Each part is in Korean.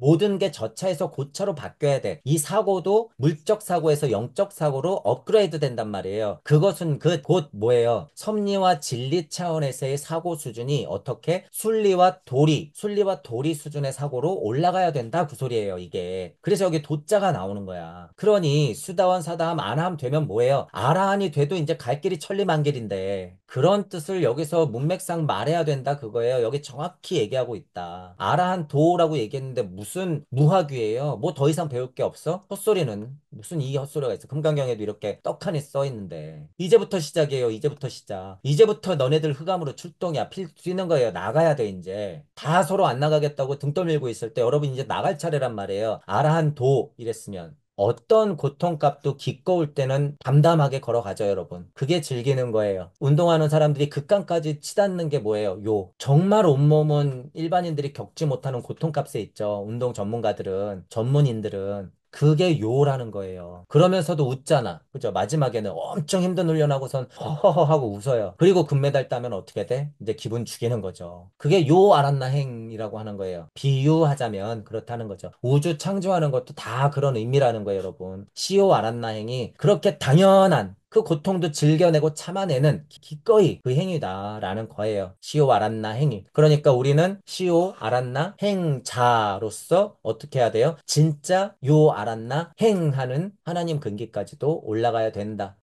모든 게 저차에서 고차로 바뀌어야 돼. 이 사고도 물적 사고에서 영적 사고로 업그레이드 된단 말이에요. 그것은 그 곧 뭐예요? 섭리와 진리 차원에서의 사고 수준이 어떻게 순리와 도리, 순리와 도리 수준의 사고로 올라가야 된다 그 소리예요, 이게. 그래서 여기 도자가 나오는 거야. 그러니 수다원 사다함 안함 되면 뭐예요? 아라한이 돼도 이제 갈 길이 천리만길인데 그런 뜻을 여기서 문맥상 말해야 된다 그거예요. 여기 정확히 얘기하고 있다. 아라한 도라고 얘기했는데 무슨 무슨 무화위예요뭐 더 이상 배울 게 없어? 헛소리는 무슨 이 헛소리가 있어. 금강경에도 이렇게 떡하니 써 있는데 이제부터 시작이에요. 이제부터 시작. 이제부터 너네들 흑암으로 출동이야. 필 뛰는 거예요. 나가야 돼 이제. 다 서로 안 나가겠다고 등 떠밀고 있을 때 여러분 이제 나갈 차례란 말이에요. 아라한 도 이랬으면 어떤 고통값도 기꺼울 때는 담담하게 걸어가죠, 여러분. 그게 즐기는 거예요. 운동하는 사람들이 극강까지 치닫는 게 뭐예요? 요. 정말 온몸은 일반인들이 겪지 못하는 고통값에 있죠. 운동 전문가들은, 전문인들은. 그게 요라는 거예요. 그러면서도 웃잖아. 그죠? 마지막에는 엄청 힘든 훈련하고선 허허허 하고 웃어요. 그리고 금메달 따면 어떻게 돼? 이제 기분 죽이는 거죠. 그게 요 알았나 행이라고 하는 거예요. 비유하자면 그렇다는 거죠. 우주 창조하는 것도 다 그런 의미라는 거예요, 여러분. 시요 알았나 행이 그렇게 당연한 그 고통도 즐겨내고 참아내는 기꺼이 그 행위다라는 거예요. 시오 알았나 행위. 그러니까 우리는 시오 알았나 행자로서 어떻게 해야 돼요? 진짜 요알았나 행하는 하나님 근기까지도 올라가야 된다.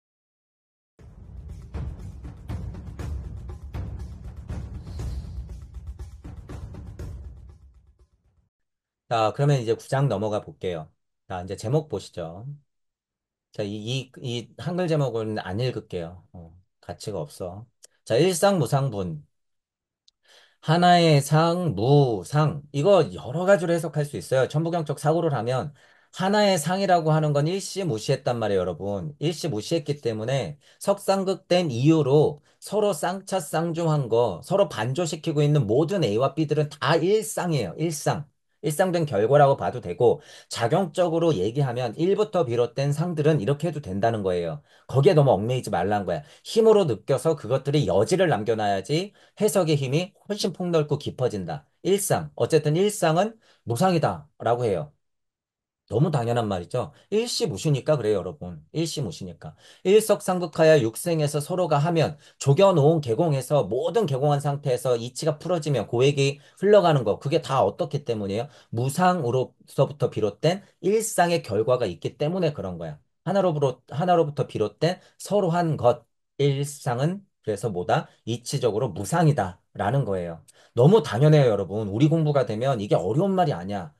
자, 그러면 이제 구장 넘어가 볼게요. 자, 이제 제목 보시죠. 자, 이, 이, 이 한글 제목은 안 읽을게요. 어, 가치가 없어. 자, 일상무상분. 하나의 상, 무, 상. 이거 여러 가지로 해석할 수 있어요. 천부경적 사고를 하면 하나의 상이라고 하는 건 일시 무시했단 말이에요, 여러분. 일시 무시했기 때문에 석상극된 이유로 서로 쌍차쌍중한 거, 서로 반조시키고 있는 모든 A와 B들은 다 일상이에요, 일상. 일상된 결과라고 봐도 되고 작용적으로 얘기하면 1부터 비롯된 상들은 이렇게 해도 된다는 거예요. 거기에 너무 얽매이지 말란 거야. 힘으로 느껴서 그것들이 여지를 남겨놔야지 해석의 힘이 훨씬 폭넓고 깊어진다. 일상, 어쨌든 일상은 무상이다라고 해요. 너무 당연한 말이죠. 일시 무시니까 그래요, 여러분. 일시 무시니까. 일석상극하여 육생에서 서로가 하면 조겨놓은 개공에서 모든 개공한 상태에서 이치가 풀어지면 고액이 흘러가는 거. 그게 다 어떻기 때문이에요? 무상으로서부터 비롯된 일상의 결과가 있기 때문에 그런 거야. 하나로부터, 하나로부터 비롯된 서로한 것. 일상은 그래서 뭐다? 이치적으로 무상이다. 라는 거예요. 너무 당연해요, 여러분. 우리 공부가 되면 이게 어려운 말이 아니야.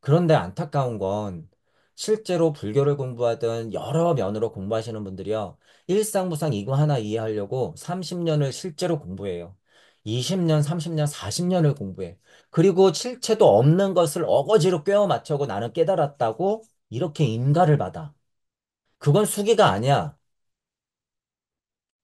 그런데 안타까운 건 실제로 불교를 공부하던 여러 면으로 공부하시는 분들이요. 일상무상 이거 하나 이해하려고 30년을 실제로 공부해요. 20년, 30년, 40년을 공부해. 그리고 실체도 없는 것을 어거지로 꿰어 맞추고 나는 깨달았다고 이렇게 인가를 받아. 그건 수기가 아니야.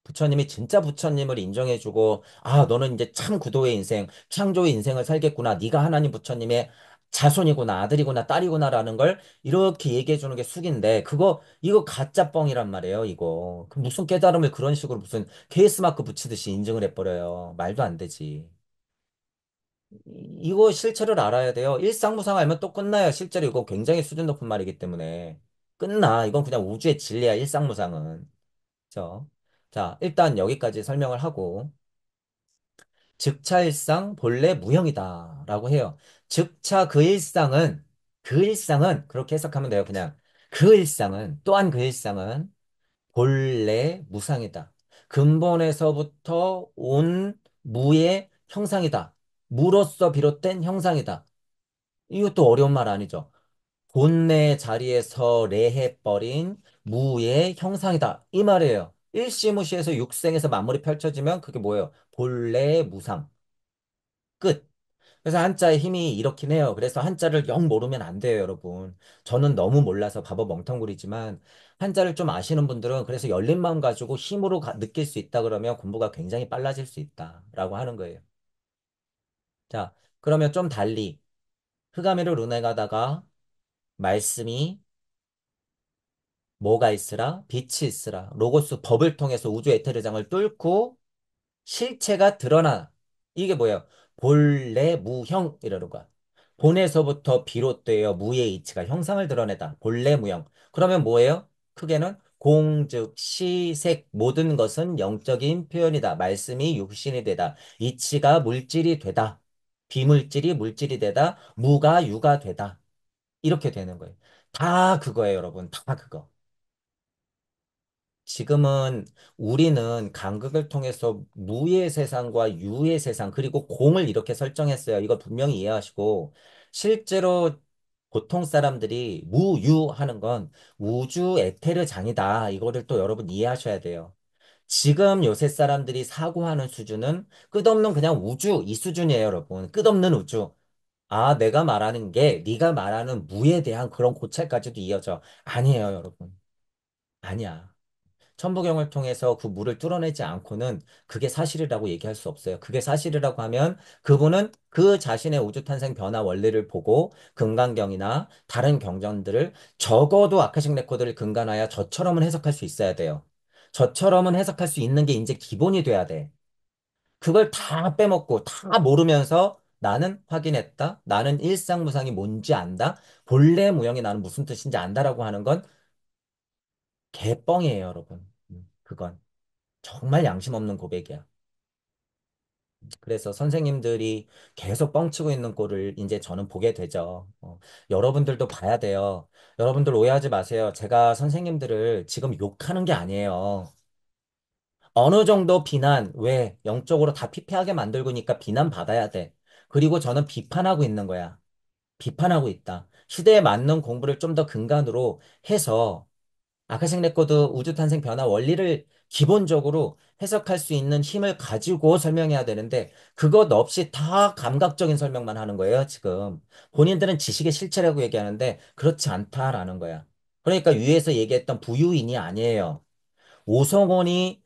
부처님이 진짜 부처님을 인정해주고 아 너는 이제 참 구도의 인생 창조의 인생을 살겠구나 네가 하나님 부처님의 자손이구나, 아들이구나, 딸이구나라는 걸 이렇게 얘기해 주는 게 숙인데, 그거, 이거 가짜 뻥이란 말이에요, 이거. 그 무슨 깨달음을 그런 식으로 무슨 케이스마크 붙이듯이 인증을 해버려요. 말도 안 되지. 이- 거 실체를 알아야 돼요. 일상무상 알면 또 끝나요. 실제로 이거 굉장히 수준 높은 말이기 때문에. 끝나. 이건 그냥 우주의 진리야, 일상무상은. 그쵸? 자, 일단 여기까지 설명을 하고. 즉차일상 본래 무형이다라고 해요. 즉차 그 일상은 그 일상은 그렇게 해석하면 돼요. 그냥 그 일상은 또한 그 일상은 본래 무상이다. 근본에서부터 온 무의 형상이다. 무로서 비롯된 형상이다. 이것도 어려운 말 아니죠. 본래 자리에서 레해버린 무의 형상이다. 이 말이에요. 일시무시에서 육생에서 만물이 펼쳐지면 그게 뭐예요? 본래 무상. 끝. 그래서 한자의 힘이 이렇긴 해요. 그래서 한자를 영 모르면 안 돼요, 여러분. 저는 너무 몰라서 바보 멍텅구리지만 한자를 좀 아시는 분들은 그래서 열린 마음 가지고 힘으로 가- 느낄 수 있다 그러면 공부가 굉장히 빨라질 수 있다라고 하는 거예요. 자, 그러면 좀 달리 흑암의로 루에 가다가 말씀이 뭐가 있으라? 빛이 있으라. 로고스 법을 통해서 우주 에테르장을 뚫고 실체가 드러나. 이게 뭐예요? 본래 무형이라고가 본에서부터 비롯되어 무의 이치가 형상을 드러내다. 본래 무형. 그러면 뭐예요? 크게는 공 즉 시색 모든 것은 영적인 표현이다. 말씀이 육신이 되다. 이치가 물질이 되다. 비물질이 물질이 되다. 무가 유가 되다. 이렇게 되는 거예요. 다 그거예요, 여러분. 다 그거. 지금은 우리는 간극을 통해서 무의 세상과 유의 세상, 그리고 공을 이렇게 설정했어요. 이거 분명히 이해하시고, 실제로 보통 사람들이 무유 하는 건 우주 에테르 장이다. 이거를 또 여러분 이해하셔야 돼요. 지금 요새 사람들이 사고하는 수준은 끝없는 그냥 우주 이 수준이에요, 여러분. 끝없는 우주. 아, 내가 말하는 게 네가 말하는 무에 대한 그런 고찰까지도 이어져. 아니에요, 여러분. 아니야. 천부경을 통해서 그 물을 뚫어내지 않고는 그게 사실이라고 얘기할 수 없어요. 그게 사실이라고 하면 그분은 그 자신의 우주 탄생 변화 원리를 보고 금강경이나 다른 경전들을 적어도 아카식 레코드를 근간하여 저처럼은 해석할 수 있어야 돼요. 저처럼은 해석할 수 있는 게 이제 기본이 돼야 돼. 그걸 다 빼먹고 다 모르면서 나는 확인했다. 나는 일상무상이 뭔지 안다. 본래 무형이 나는 무슨 뜻인지 안다라고 하는 건 개뻥이에요, 여러분. 음, 그건 정말 양심 없는 고백이야. 그래서 선생님들이 계속 뻥치고 있는 꼴을 이제 저는 보게 되죠. 어, 여러분들도 봐야 돼요. 여러분들 오해하지 마세요. 제가 선생님들을 지금 욕하는 게 아니에요. 어느 정도 비난, 왜? 영적으로 다 피폐하게 만들고니까 비난 받아야 돼. 그리고 저는 비판하고 있는 거야. 비판하고 있다. 시대에 맞는 공부를 좀 더 근간으로 해서 아카식 레코드 우주 탄생 변화 원리를 기본적으로 해석할 수 있는 힘을 가지고 설명해야 되는데 그것 없이 다 감각적인 설명만 하는 거예요, 지금. 본인들은 지식의 실체라고 얘기하는데 그렇지 않다라는 거야. 그러니까 위에서 얘기했던 부유인이 아니에요. 오성원이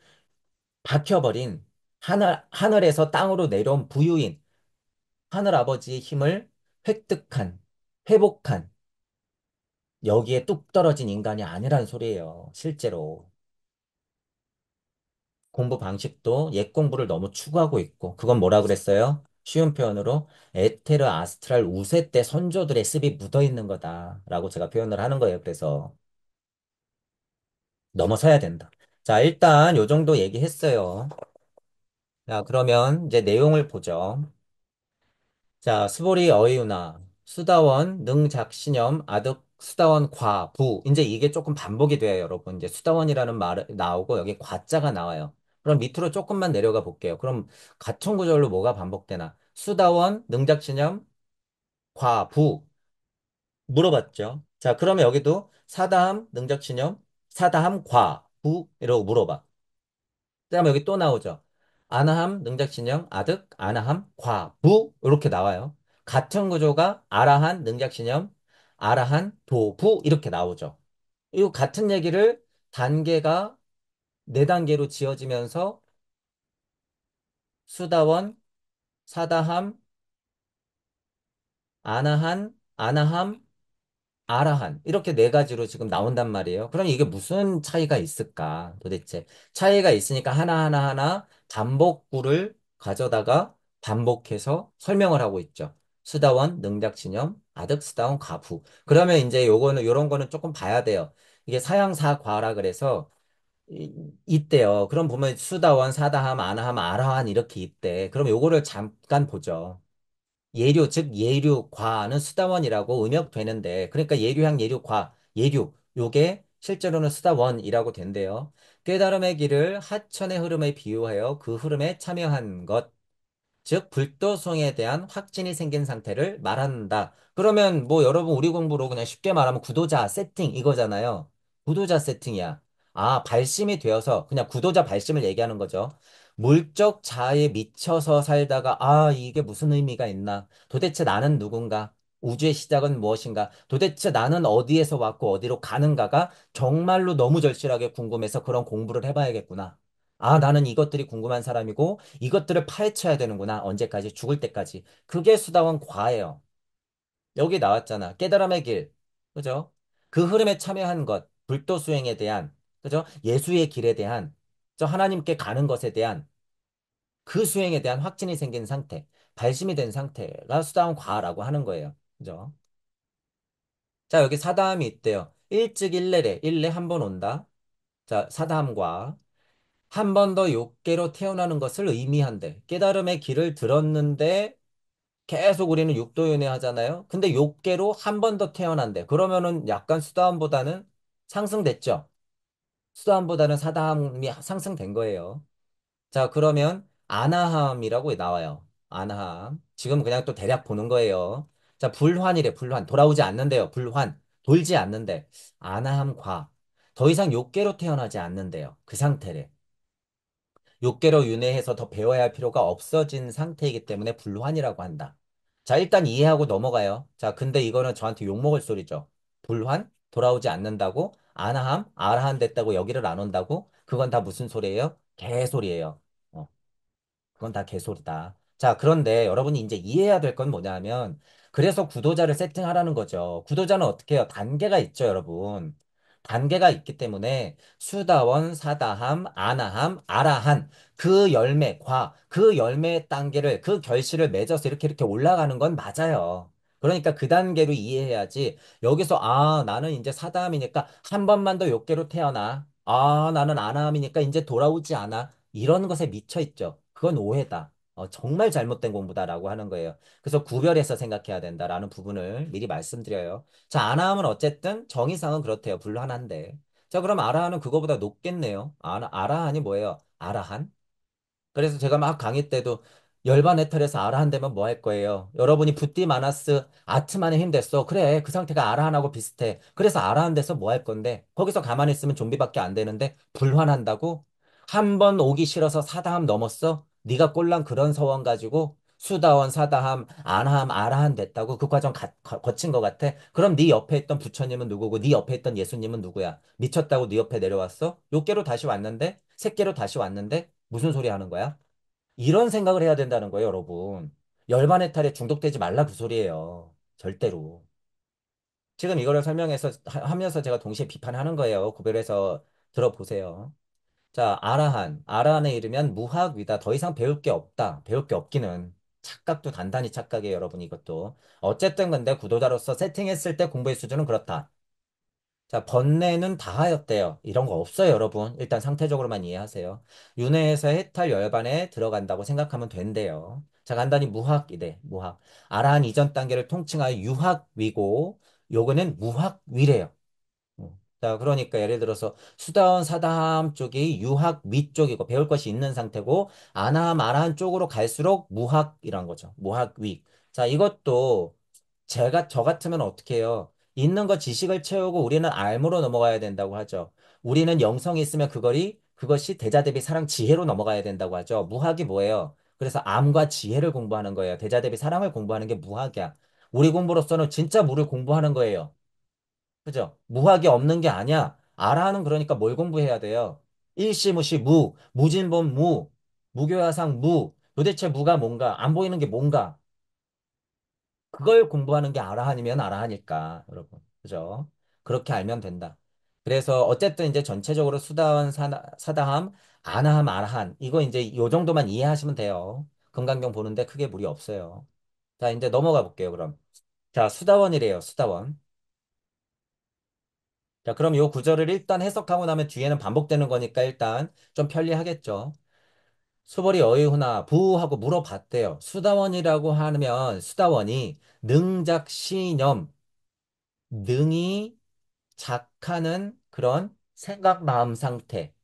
박혀버린 하늘, 하늘에서 땅으로 내려온 부유인, 하늘 아버지의 힘을 획득한, 회복한 여기에 뚝 떨어진 인간이 아니란 소리예요. 실제로. 공부 방식도 옛 공부를 너무 추구하고 있고 그건 뭐라 그랬어요? 쉬운 표현으로 에테르 아스트랄 우세 때 선조들의 습이 묻어 있는 거다라고 제가 표현을 하는 거예요. 그래서 넘어서야 된다. 자, 일단 요 정도 얘기했어요. 자, 그러면 이제 내용을 보죠. 자, 스보리 어이우나 수다원 능작신염 아득 수다원 과, 부. 이제 이게 조금 반복이 돼요, 여러분. 이제 수다원이라는 말 나오고 여기 과자가 나와요. 그럼 밑으로 조금만 내려가 볼게요. 그럼 같은 구절로 뭐가 반복되나? 수다원, 능작신염, 과, 부. 물어봤죠. 자, 그러면 여기도 사다함, 능작신염, 사다함, 과, 부. 이러고 물어봐. 그다음에 여기 또 나오죠. 아나함, 능작신형, 아득, 아나함, 과, 부 이렇게 나와요. 같은 구조가 아라한, 능작신형, 아라한, 도부 이렇게 나오죠. 이 같은 얘기를 단계가 네 단계로 지어지면서 수다원, 사다함, 아나한, 아나함, 아라한 이렇게 네 가지로 지금 나온단 말이에요. 그럼 이게 무슨 차이가 있을까? 도대체 차이가 있으니까 하나하나 하나 반복구를 가져다가 반복해서 설명을 하고 있죠. 수다원, 능작신념, 아득스다운 가부. 그러면 이제 요거는 요런 거는 조금 봐야 돼요. 이게 사형사과라 그래서 있대요. 그럼 보면 수다원, 사다함, 아나함, 아라한 이렇게 있대. 그럼 요거를 잠깐 보죠. 예류 즉 예류과는 수다원이라고 음역되는데 그러니까 예류향 예류과 예류 요게 실제로는 수다원이라고 된대요. 깨달음의 길을 하천의 흐름에 비유하여 그 흐름에 참여한 것즉 불도성에 대한 확진이 생긴 상태를 말한다. 그러면 뭐 여러분 우리 공부로 그냥 쉽게 말하면 구도자 세팅 이거잖아요. 구도자 세팅이야. 아, 발심이 되어서 그냥 구도자 발심을 얘기하는 거죠. 물적 자아에 미쳐서 살다가 아, 이게 무슨 의미가 있나? 도대체 나는 누군가? 우주의 시작은 무엇인가? 도대체 나는 어디에서 왔고 어디로 가는가가 정말로 너무 절실하게 궁금해서 그런 공부를 해봐야겠구나. 아, 나는 이것들이 궁금한 사람이고 이것들을 파헤쳐야 되는구나. 언제까지? 죽을 때까지. 그게 수다원 과예요. 여기 나왔잖아. 깨달음의 길. 그죠? 그 흐름에 참여한 것, 불도 수행에 대한, 그죠? 예수의 길에 대한, 저 하나님께 가는 것에 대한 그 수행에 대한 확신이 생긴 상태, 발심이 된 상태가 수다원 과라고 하는 거예요. 그죠? 자, 여기 사담이 있대요. 일찍 일례래. 일례 한 번 온다. 자, 사담과 한번더 육계로 태어나는 것을 의미한대. 깨달음의 길을 들었는데 계속 우리는 육도윤회 하잖아요. 근데 육계로 한 번 더 태어난대. 그러면은 약간 수다함보다는 상승됐죠. 수다함보다는 사다함이 상승된 거예요. 자, 그러면 아나함이라고 나와요. 아나함. 지금 그냥 또 대략 보는 거예요. 자, 불환이래, 불환. 돌아오지 않는데요, 불환. 돌지 않는데. 아나함과. 더 이상 욕계로 태어나지 않는데요. 그 상태래. 욕계로 윤회해서 더 배워야 할 필요가 없어진 상태이기 때문에 불환이라고 한다. 자, 일단 이해하고 넘어가요. 자, 근데 이거는 저한테 욕먹을 소리죠. 불환? 돌아오지 않는다고? 아나함? 아라함 됐다고 여기를 안 온다고? 그건 다 무슨 소리예요? 개소리예요. 어. 그건 다 개소리다. 자, 그런데 여러분이 이제 이해해야 될 건 뭐냐면 그래서 구도자를 세팅하라는 거죠. 구도자는 어떻게 해요? 단계가 있죠, 여러분. 단계가 있기 때문에 수다원, 사다함, 아나함, 아라한 그 열매, 과, 그열매 단계를 그 결실을 맺어서 이렇게 이렇게 올라가는 건 맞아요. 그러니까 그 단계로 이해해야지 여기서 아 나는 이제 사다함이니까 한 번만 더 욕계로 태어나 아 나는 아나함이니까 이제 돌아오지 않아 이런 것에 미쳐 있죠. 그건 오해다. 어, 정말 잘못된 공부다라고 하는 거예요. 그래서 구별해서 생각해야 된다라는 부분을 미리 말씀드려요. 자, 아나함은 어쨌든 정의상은 그렇대요. 불한한데. 자, 그럼 아라한은 그거보다 높겠네요. 아, 아라한이 뭐예요? 아라한? 그래서 제가 막 강의 때도 열반 해탈에서 아라한 되면 뭐 할 거예요? 여러분이 부띠 마나스 아트만의 힘 됐어. 그래, 그 상태가 아라한하고 비슷해. 그래서 아라한 돼서 뭐 할 건데? 거기서 가만히 있으면 좀비밖에 안 되는데 불환한다고? 한 번 오기 싫어서 사다함 넘었어? 네가 꼴랑 그런 서원 가지고 수다원, 사다함, 안함, 아라함 됐다고 그 과정 가, 거친 것 같아? 그럼 네 옆에 있던 부처님은 누구고 네 옆에 있던 예수님은 누구야? 미쳤다고 네 옆에 내려왔어? 요계로 다시 왔는데? 새끼로 다시 왔는데? 무슨 소리 하는 거야? 이런 생각을 해야 된다는 거예요, 여러분. 열반의 탈에 중독되지 말라 그 소리예요. 절대로. 지금 이거를 설명해서 하, 면서 제가 동시에 비판하는 거예요. 구별해서 들어보세요. 자, 아라한. 아라한에 이르면 무학위다. 더 이상 배울 게 없다. 배울 게 없기는. 착각도 단단히 착각이에요, 여러분, 이것도. 어쨌든 근데 구도자로서 세팅했을 때 공부의 수준은 그렇다. 자, 번뇌는 다하였대요. 이런 거 없어요, 여러분. 일단 상태적으로만 이해하세요. 윤회에서 해탈 열반에 들어간다고 생각하면 된대요. 자, 간단히 무학이래, 무학. 아라한 이전 단계를 통칭하여 유학위고, 요거는 무학위래요. 자, 그러니까 예를 들어서 수다원, 사다함 쪽이 유학 위쪽이고 배울 것이 있는 상태고 안함, 아나한 쪽으로 갈수록 무학이란 거죠. 무학 위. 자, 이것도 제가 저 같으면 어떻게 해요? 있는 거 지식을 채우고 우리는 알무로 넘어가야 된다고 하죠. 우리는 영성이 있으면 그거리 그것이 대자 대비 사랑 지혜로 넘어가야 된다고 하죠. 무학이 뭐예요? 그래서 암과 지혜를 공부하는 거예요. 대자 대비 사랑을 공부하는 게 무학이야. 우리 공부로서는 진짜 무를 공부하는 거예요. 그죠? 무학이 없는 게 아니야. 알아는 그러니까 뭘 공부해야 돼요? 일시무시 무, 무진본 무, 무교야상 무. 도대체 무가 뭔가, 안 보이는 게 뭔가. 그걸 공부하는 게아라하니면 아라하니까, 여러분. 그죠? 그렇게 알면 된다. 그래서 어쨌든 이제 전체적으로 수다원, 사다, 사다함, 아나함, 아라한. 이거 이제 요 정도만 이해하시면 돼요. 금강경 보는데 크게 무리 없어요. 자, 이제 넘어가 볼게요, 그럼. 자, 수다원이래요, 수다원. 자, 그럼 요 구절을 일단 해석하고 나면 뒤에는 반복되는 거니까 일단 좀 편리하겠죠. 수벌이 어이후나 부하고 물어봤대요. 수다원이라고 하면 수다원이 능작시념, 능이 작하는 그런 생각 마음 상태,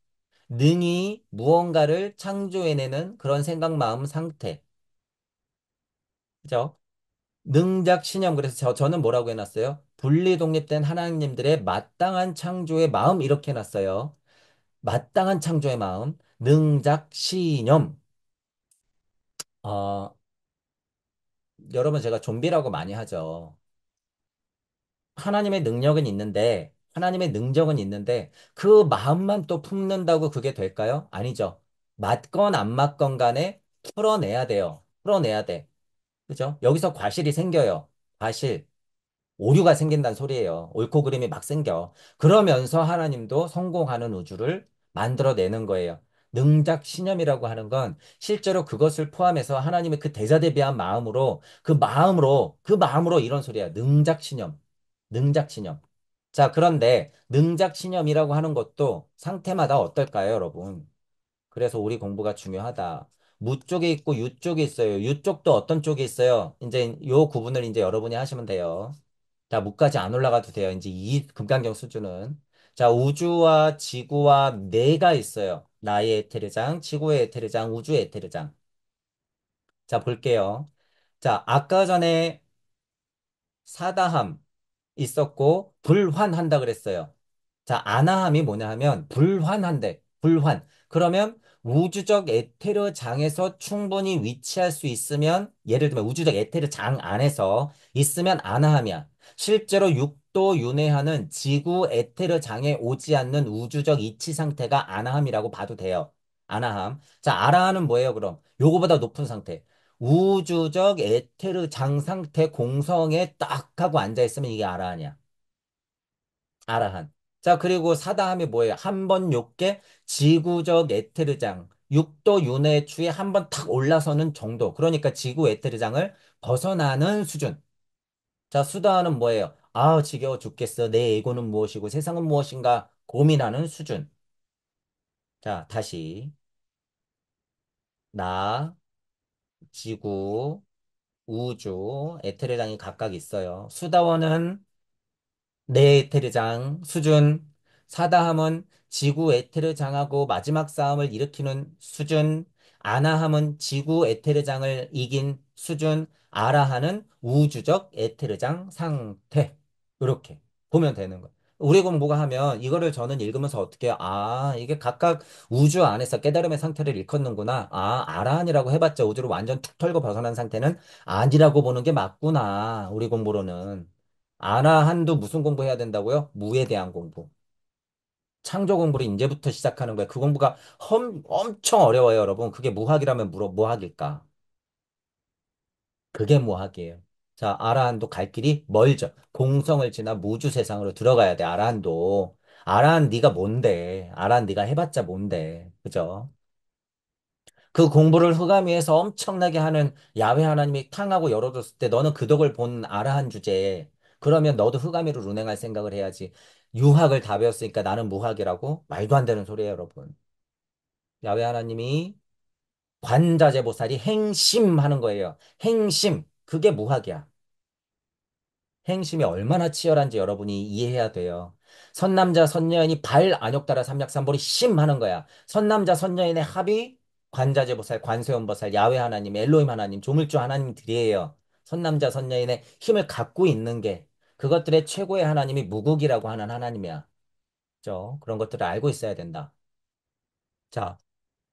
능이 무언가를 창조해내는 그런 생각 마음 상태. 그죠? 능작 신념 그래서 저, 저는 뭐라고 해놨어요? 분리 독립된 하나님들의 마땅한 창조의 마음 이렇게 해놨어요. 마땅한 창조의 마음 능작 신념 어, 여러분 제가 좀비라고 많이 하죠. 하나님의 능력은 있는데 하나님의 능력은 있는데 그 마음만 또 품는다고 그게 될까요? 아니죠. 맞건 안 맞건 간에 풀어내야 돼요. 풀어내야 돼. 그죠? 여기서 과실이 생겨요. 과실. 오류가 생긴다는 소리예요. 옳고 그름이 막 생겨. 그러면서 하나님도 성공하는 우주를 만들어내는 거예요. 능작 신념이라고 하는 건 실제로 그것을 포함해서 하나님의 그 대자대비한 마음으로 그 마음으로 그 마음으로 이런 소리야. 능작 신념. 능작 신념. 자, 그런데 능작 신념이라고 하는 것도 상태마다 어떨까요, 여러분? 그래서 우리 공부가 중요하다. 무 쪽에 있고 유 쪽에 있어요. 유 쪽도 어떤 쪽에 있어요? 이제 요 구분을 이제 여러분이 하시면 돼요. 자, 무까지 안 올라가도 돼요. 이제 이 금강경 수준은. 자, 우주와 지구와 내가 있어요. 나의 에테르장, 지구의 에테르장, 우주의 에테르장. 자, 볼게요. 자, 아까 전에 사다함 있었고, 불환한다 그랬어요. 자, 아나함이 뭐냐 하면, 불환한데, 불환. 그러면 우주적 에테르 장에서 충분히 위치할 수 있으면 예를 들면 우주적 에테르 장 안에서 있으면 아나함이야. 실제로 6도 윤회하는 지구 에테르 장에 오지 않는 우주적 이치 상태가 아나함이라고 봐도 돼요. 아나함. 자, 아라함은 뭐예요, 그럼? 요거보다 높은 상태. 우주적 에테르 장 상태 공성에 딱 하고 앉아 있으면 이게 아라한이야. 아라한. 자, 그리고 사다 함이 뭐예요? 한 번 욕게 지구적 에테르장, 6도 윤회추에 한 번 탁 올라서는 정도. 그러니까 지구 에테르장을 벗어나는 수준. 자, 수다는 뭐예요? 아, 지겨워 죽겠어. 내 에고는 무엇이고 세상은 무엇인가 고민하는 수준. 자, 다시. 나, 지구, 우주, 에테르장이 각각 있어요. 수다원은 내 네, 에테르장 수준 사다함은 지구 에테르장하고 마지막 싸움을 일으키는 수준 아나함은 지구 에테르장을 이긴 수준 아라하는 우주적 에테르장 상태 이렇게 보면 되는 거예요. 우리 공부가 하면 이거를 저는 읽으면서 어떻게 해요? 아 이게 각각 우주 안에서 깨달음의 상태를 일컫는구나 아 아라한이라고 해봤자 우주를 완전 툭 털고 벗어난 상태는 아니라고 보는 게 맞구나 우리 공부로는 아나 한도 무슨 공부해야 된다고요? 무에 대한 공부. 창조 공부를 이제부터 시작하는 거예요. 그 공부가 험, 엄청 어려워요, 여러분. 그게 무학이라면 물어, 무학일까? 그게 무학이에요. 자, 아라한도 갈 길이 멀죠. 공성을 지나 무주 세상으로 들어가야 돼, 아라한도. 아라한 네가 뭔데? 아라한 네가 해봤자 뭔데? 그죠? 그 공부를 흑암위에서 엄청나게 하는 야훼 하나님이 탕하고 열어줬을 때 너는 그 덕을 본 아라한 주제에 그러면 너도 흑암이로 운행할 생각을 해야지. 유학을 다 배웠으니까 나는 무학이라고? 말도 안 되는 소리예요, 여러분. 야외 하나님이 관자재보살이 행심하는 거예요. 행심. 그게 무학이야. 행심이 얼마나 치열한지 여러분이 이해해야 돼요. 선남자 선녀인이 발 안욕따라 삼약삼보리 심하는 거야. 선남자 선녀인의 합이 관자재보살, 관세음보살, 야외 하나님, 엘로임 하나님, 조물주 하나님 들이에요. 선남자 선녀인의 힘을 갖고 있는 게 그것들의 최고의 하나님이 무국이라고 하는 하나님이야. 그죠? 그런 것들을 알고 있어야 된다. 자,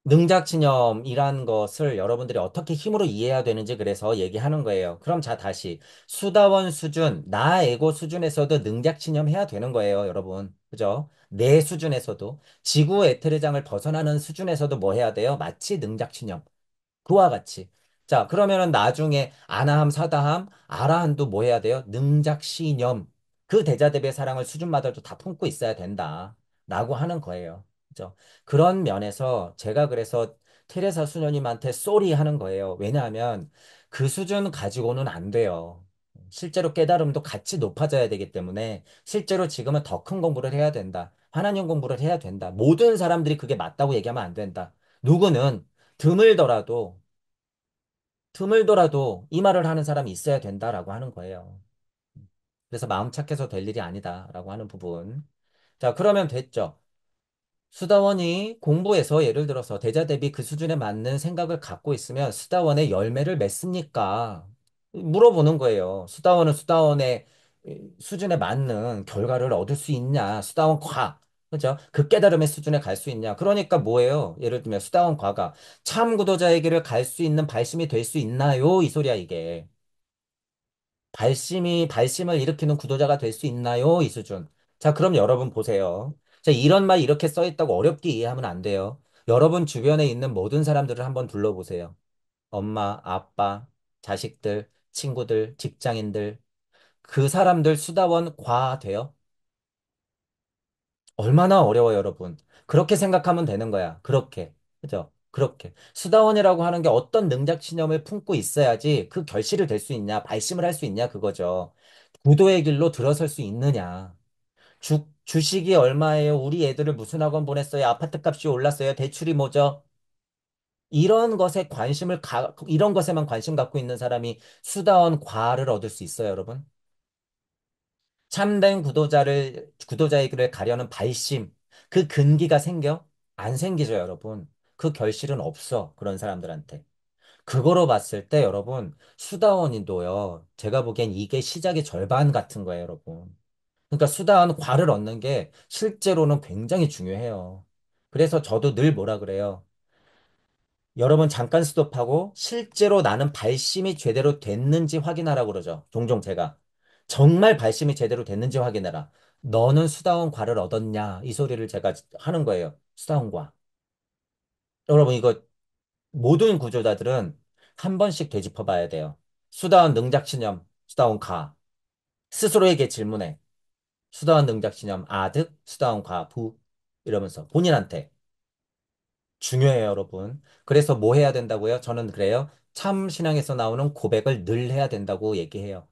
능작신념이란 것을 여러분들이 어떻게 힘으로 이해해야 되는지 그래서 얘기하는 거예요. 그럼 자, 다시. 수다원 수준, 나 에고 수준에서도 능작신념 해야 되는 거예요, 여러분. 그죠? 내 수준에서도. 지구 에테르장을 벗어나는 수준에서도 뭐 해야 돼요? 마치 능작신념. 그와 같이. 자, 그러면은 나중에 아나함, 사다함, 아라한도 뭐 해야 돼요? 능작, 시념. 그 대자대비의 사랑을 수준마다도 다 품고 있어야 된다. 라고 하는 거예요. 그죠? 그런 면에서 제가 그래서 테레사 수녀님한테 쏘리 하는 거예요. 왜냐하면 그 수준 가지고는 안 돼요. 실제로 깨달음도 같이 높아져야 되기 때문에 실제로 지금은 더 큰 공부를 해야 된다. 하나님 공부를 해야 된다. 모든 사람들이 그게 맞다고 얘기하면 안 된다. 누구는 드물더라도 드물더라도 이 말을 하는 사람이 있어야 된다라고 하는 거예요. 그래서 마음 착해서 될 일이 아니다라고 하는 부분. 자, 그러면 됐죠. 수다원이 공부에서 예를 들어서 대자 대비 그 수준에 맞는 생각을 갖고 있으면 수다원의 열매를 맺습니까? 물어보는 거예요. 수다원은 수다원의 수준에 맞는 결과를 얻을 수 있냐? 수다원 과 그죠? 그 깨달음의 수준에 갈 수 있냐? 그러니까 뭐예요? 예를 들면 수다원 과가 참 구도자의 길을 갈수 있는 발심이 될 수 있나요? 이 소리야 이게. 발심이 발심을 일으키는 구도자가 될 수 있나요? 이 수준. 자, 그럼 여러분 보세요. 자, 이런 말 이렇게 써 있다고 어렵게 이해하면 안 돼요. 여러분 주변에 있는 모든 사람들을 한번 둘러보세요. 엄마, 아빠, 자식들, 친구들, 직장인들. 그 사람들 수다원 과 돼요? 얼마나 어려워, 여러분. 그렇게 생각하면 되는 거야. 그렇게. 그죠? 그렇게. 수다원이라고 하는 게 어떤 능작신념을 품고 있어야지 그 결실을 될 수 있냐, 발심을 할 수 있냐, 그거죠. 부도의 길로 들어설 수 있느냐. 주, 주식이 얼마예요? 우리 애들을 무슨 학원 보냈어요? 아파트 값이 올랐어요? 대출이 뭐죠? 이런 것에 관심을 가, 이런 것에만 관심 갖고 있는 사람이 수다원 과를 얻을 수 있어요, 여러분. 참된 구도자를, 구도자의 길을 가려는 발심, 그 근기가 생겨? 안 생기죠, 여러분. 그 결실은 없어, 그런 사람들한테. 그거로 봤을 때 여러분, 수다원인도요, 제가 보기엔 이게 시작의 절반 같은 거예요, 여러분. 그러니까 수다원 과를 얻는 게 실제로는 굉장히 중요해요. 그래서 저도 늘 뭐라 그래요. 여러분 잠깐 스톱하고 실제로 나는 발심이 제대로 됐는지 확인하라고 그러죠. 종종 제가. 정말 발심이 제대로 됐는지 확인해라. 너는 수다원 과를 얻었냐? 이 소리를 제가 하는 거예요. 수다원과. 여러분, 이거 모든 구조자들은 한 번씩 되짚어 봐야 돼요. 수다원 능작신념, 수다원 가. 스스로에게 질문해. 수다원 능작신념 아득, 수다원 과 부. 이러면서 본인한테. 중요해요, 여러분. 그래서 뭐 해야 된다고요? 저는 그래요. 참 신앙에서 나오는 고백을 늘 해야 된다고 얘기해요.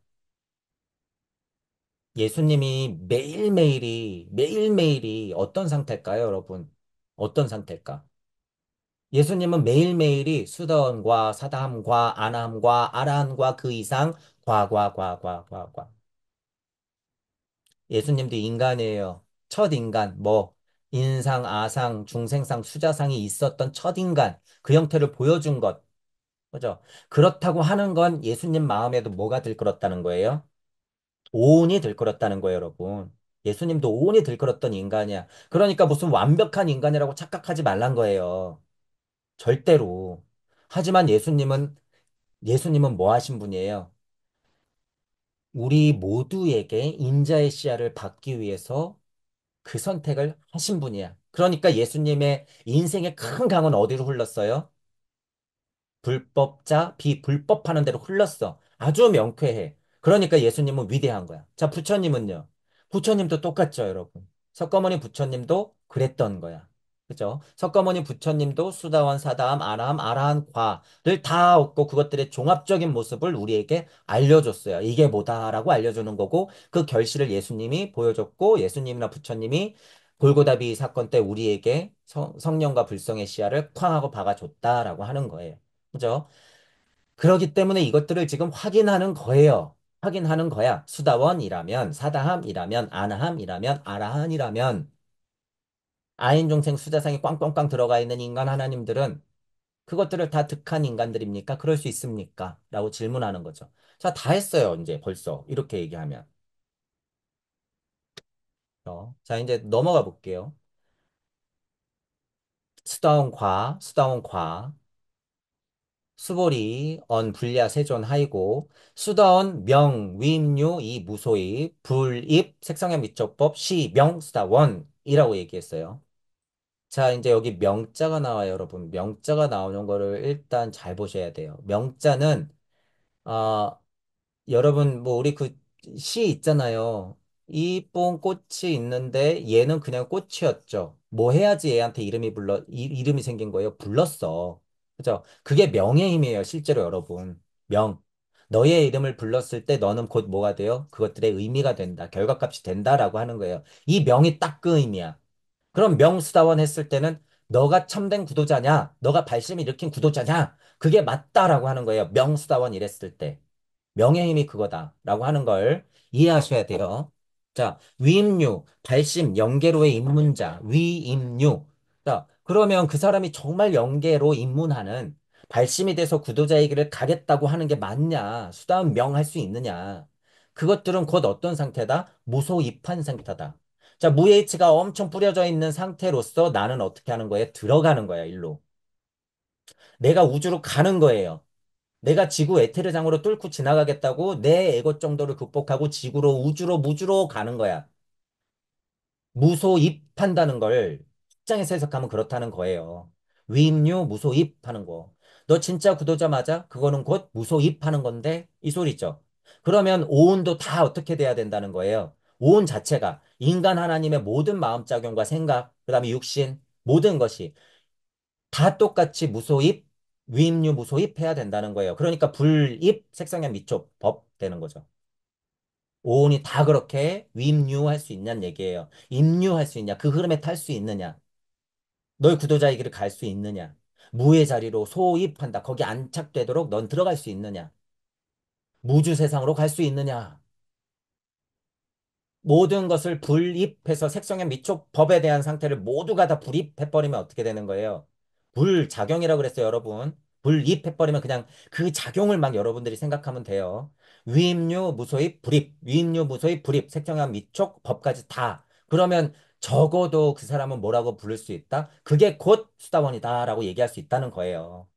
예수님이 매일매일이, 매일매일이 어떤 상태일까요, 여러분? 어떤 상태일까? 예수님은 매일매일이 수다원과 사다과 안함과 아라함과 그 이상 과과과과과과. 예수님도 인간이에요. 첫 인간, 뭐, 인상, 아상, 중생상, 수자상이 있었던 첫 인간, 그 형태를 보여준 것. 그죠? 그렇다고 하는 건 예수님 마음에도 뭐가 들끓었다는 거예요? 오온이 들끓었다는 거예요, 여러분. 예수님도 오온이 들끓었던 인간이야. 그러니까 무슨 완벽한 인간이라고 착각하지 말란 거예요. 절대로. 하지만 예수님은 예수님은 뭐 하신 분이에요? 우리 모두에게 인자의 씨앗을 받기 위해서 그 선택을 하신 분이야. 그러니까 예수님의 인생의 큰 강은 어디로 흘렀어요? 불법자, 비불법하는 대로 흘렀어. 아주 명쾌해. 그러니까 예수님은 위대한 거야. 자, 부처님은요. 부처님도 똑같죠, 여러분. 석가모니 부처님도 그랬던 거야. 그죠? 석가모니 부처님도 수다원, 사다함, 아라함, 아라한과를 다 얻고 그것들의 종합적인 모습을 우리에게 알려줬어요. 이게 뭐다라고 알려주는 거고 그 결실을 예수님이 보여줬고 예수님이나 부처님이 골고다비 사건 때 우리에게 성, 성령과 불성의 시야를 쾅 하고 박아줬다라고 하는 거예요. 그죠? 그러기 때문에 이것들을 지금 확인하는 거예요. 확인하는 거야. 수다원이라면, 사다함이라면, 아나함이라면, 아라한이라면, 아인종생 수자상에 꽝꽝꽝 들어가 있는 인간 하나님들은 그것들을 다 득한 인간들입니까? 그럴 수 있습니까? 라고 질문하는 거죠. 자, 다 했어요. 이제 벌써. 이렇게 얘기하면. 어, 자, 이제 넘어가 볼게요. 수다원 과, 수다원 과. 수보리, 언, 불야, 세존, 하이고, 수다언, 명, 위임류, 이, 무소이 불입, 색성의 미적법, 시, 명, 수다, 원이라고 얘기했어요. 자, 이제 여기 명자가 나와요, 여러분. 명자가 나오는 거를 일단 잘 보셔야 돼요. 명자는, 아, 여러분, 뭐, 우리 그, 시 있잖아요. 이쁜 꽃이 있는데, 얘는 그냥 꽃이었죠. 뭐 해야지 얘한테 이름이 불러, 이, 이름이 생긴 거예요? 불렀어. 그죠? 그게 명의 힘이에요, 실제로 여러분. 명. 너의 이름을 불렀을 때 너는 곧 뭐가 돼요? 그것들의 의미가 된다. 결과값이 된다라고 하는 거예요. 이 명이 딱 그 의미야. 그럼 명수다원 했을 때는 너가 참된 구도자냐? 너가 발심 일으킨 구도자냐? 그게 맞다라고 하는 거예요. 명수다원 이랬을 때. 명의 힘이 그거다라고 하는 걸 이해하셔야 돼요. 자, 위임류, 발심, 연계로의 입문자, 위임류. 그러면 그 사람이 정말 영계로 입문하는 발심이 돼서 구도자의 길을 가겠다고 하는 게 맞냐? 수단 명할 수 있느냐? 그것들은 곧 어떤 상태다? 무소입한 상태다. 자, 무예이치가 엄청 뿌려져 있는 상태로서 나는 어떻게 하는 거예요? 들어가는 거야, 일로. 내가 우주로 가는 거예요. 내가 지구 에테르장으로 뚫고 지나가겠다고 내 에고 정도를 극복하고 지구로 우주로 무주로 가는 거야. 무소입한다는 걸 입장에서 해석하면 그렇다는 거예요. 위임료 무소입 하는 거. 너 진짜 구도자 맞아? 그거는 곧 무소입 하는 건데 이 소리죠. 그러면 오운도 다 어떻게 돼야 된다는 거예요. 오운 자체가 인간 하나님의 모든 마음 작용과 생각, 그다음에 육신 모든 것이 다 똑같이 무소입, 위임료 무소입 해야 된다는 거예요. 그러니까 불입, 색상향 미촉, 법 되는 거죠. 오온이 다 그렇게 위임유할 수 있냐는 얘기예요. 임유할 수 있냐, 그 흐름에 탈 수 있느냐. 너의 구도자의 길을 갈 수 있느냐? 무의 자리로 소입한다. 거기 안착되도록 넌 들어갈 수 있느냐? 무주 세상으로 갈 수 있느냐? 모든 것을 불입해서 색성의 미촉 법에 대한 상태를 모두가 다 불입해버리면 어떻게 되는 거예요? 불작용이라고 그랬어요, 여러분. 불입해버리면 그냥 그 작용을 막 여러분들이 생각하면 돼요. 위임류, 무소입, 불입. 위임류, 무소입, 불입. 색성한 미촉, 법까지 다. 그러면 적어도 그 사람은 뭐라고 부를 수 있다? 그게 곧 수다원이다라고 얘기할 수 있다는 거예요.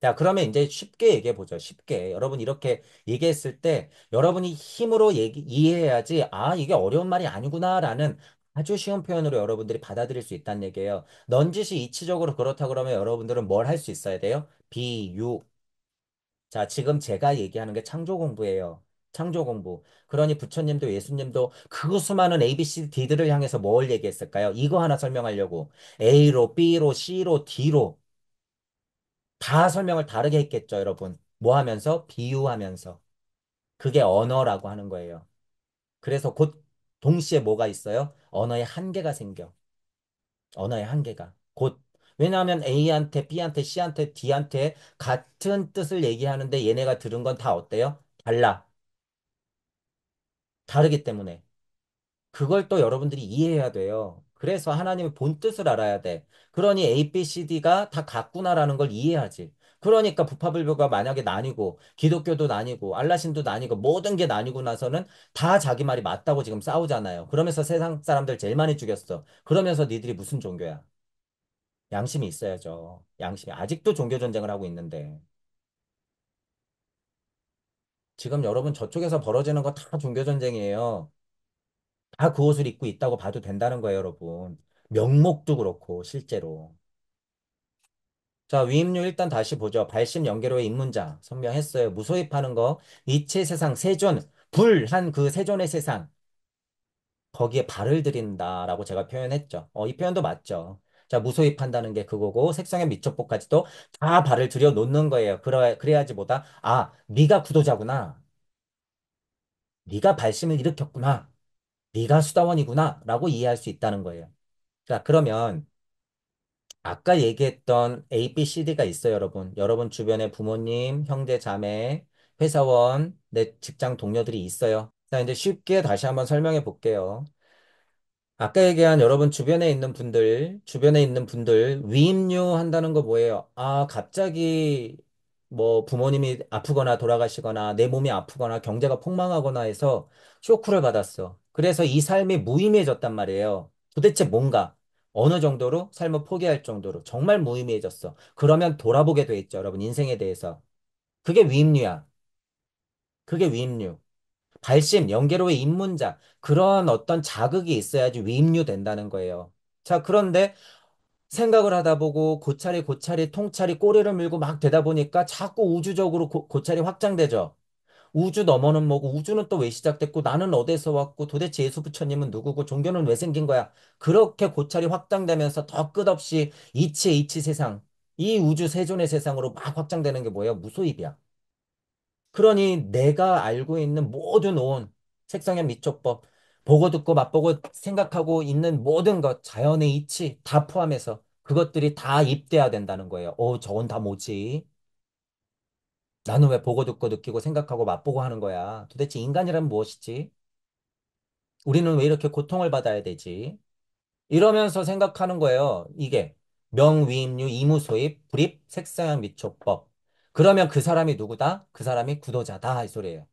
자, 그러면 이제 쉽게 얘기해 보죠. 쉽게. 여러분 이렇게 얘기했을 때 여러분이 힘으로 얘기, 이해해야지 아, 이게 어려운 말이 아니구나라는 아주 쉬운 표현으로 여러분들이 받아들일 수 있다는 얘기예요. 넌지시 이치적으로 그렇다 그러면 여러분들은 뭘 할 수 있어야 돼요? 비유. 자, 지금 제가 얘기하는 게 창조 공부예요. 창조 공부. 그러니 부처님도 예수님도 그 수많은 A, B, C, D들을 향해서 뭘 얘기했을까요? 이거 하나 설명하려고. A로, B로, C로, D로. 다 설명을 다르게 했겠죠, 여러분. 뭐 하면서? 비유하면서. 그게 언어라고 하는 거예요. 그래서 곧 동시에 뭐가 있어요? 언어의 한계가 생겨. 언어의 한계가. 곧. 왜냐하면 A한테, B한테, C한테, D한테 같은 뜻을 얘기하는데 얘네가 들은 건 다 어때요? 달라. 다르기 때문에. 그걸 또 여러분들이 이해해야 돼요. 그래서 하나님의 본 뜻을 알아야 돼. 그러니 A, B, C, D가 다 같구나라는 걸 이해하지. 그러니까 부파불교가 만약에 나뉘고 기독교도 나뉘고 알라신도 나뉘고 모든 게 나뉘고 나서는 다 자기 말이 맞다고 지금 싸우잖아요. 그러면서 세상 사람들 제일 많이 죽였어. 그러면서 니들이 무슨 종교야? 양심이 있어야죠. 양심이 아직도 종교 전쟁을 하고 있는데. 지금 여러분 저쪽에서 벌어지는 거 다 종교 전쟁이에요. 다 그 옷을 입고 있다고 봐도 된다는 거예요, 여러분. 명목도 그렇고 실제로. 자, 위임료 일단 다시 보죠. 발심 연계로의 입문자 선명했어요. 무소입하는 거, 이체 세상, 세존, 불 한 그 세존의 세상. 거기에 발을 들인다라고 제가 표현했죠. 어, 이 표현도 맞죠. 자, 무소입한다는 게 그거고 색상의 미첩보까지도 다 발을 들여 놓는 거예요. 그래, 그래야지 보다 아, 네가 구도자구나. 네가 발심을 일으켰구나. 네가 수다원이구나. 라고 이해할 수 있다는 거예요. 자, 그러니까 그러면 아까 얘기했던 A, B, C, D가 있어요, 여러분. 여러분 주변에 부모님, 형제, 자매, 회사원, 내 직장 동료들이 있어요. 자, 이제 쉽게 다시 한번 설명해 볼게요. 아까 얘기한 여러분 주변에 있는 분들, 주변에 있는 분들 위임료 한다는 거 뭐예요? 아, 갑자기 뭐 부모님이 아프거나 돌아가시거나 내 몸이 아프거나 경제가 폭망하거나 해서 쇼크를 받았어. 그래서 이 삶이 무의미해졌단 말이에요. 도대체 뭔가 어느 정도로 삶을 포기할 정도로 정말 무의미해졌어. 그러면 돌아보게 돼 있죠, 여러분 인생에 대해서. 그게 위임류야 그게 위임류 발심, 연계로의 입문자, 그런 어떤 자극이 있어야지 위임류된다는 거예요. 자, 그런데 생각을 하다 보고 고찰이고찰이통찰이 꼬리를 물고 막 되다 보니까 자꾸 우주적으로 고, 고차리 확장되죠. 우주 너머는 뭐고 우주는 또 왜 시작됐고 나는 어디서 에 왔고 도대체 예수 부처님은 누구고 종교는 왜 생긴 거야. 그렇게 고찰이 확장되면서 더 끝없이 이치 이치 세상 이 우주 세존의 세상으로 막 확장되는 게 뭐예요? 무소입이야. 그러니 내가 알고 있는 모든 온, 색상의 미촉법, 보고 듣고 맛보고 생각하고 있는 모든 것, 자연의 이치 다 포함해서 그것들이 다 입돼야 된다는 거예요. 어, 저건 다 뭐지? 나는 왜 보고 듣고 느끼고 생각하고 맛보고 하는 거야? 도대체 인간이란 무엇이지? 우리는 왜 이렇게 고통을 받아야 되지? 이러면서 생각하는 거예요. 이게 명위임류 이무소입 불입 색상향 미촉법 그러면 그 사람이 누구다? 그 사람이 구도자다. 이 소리예요.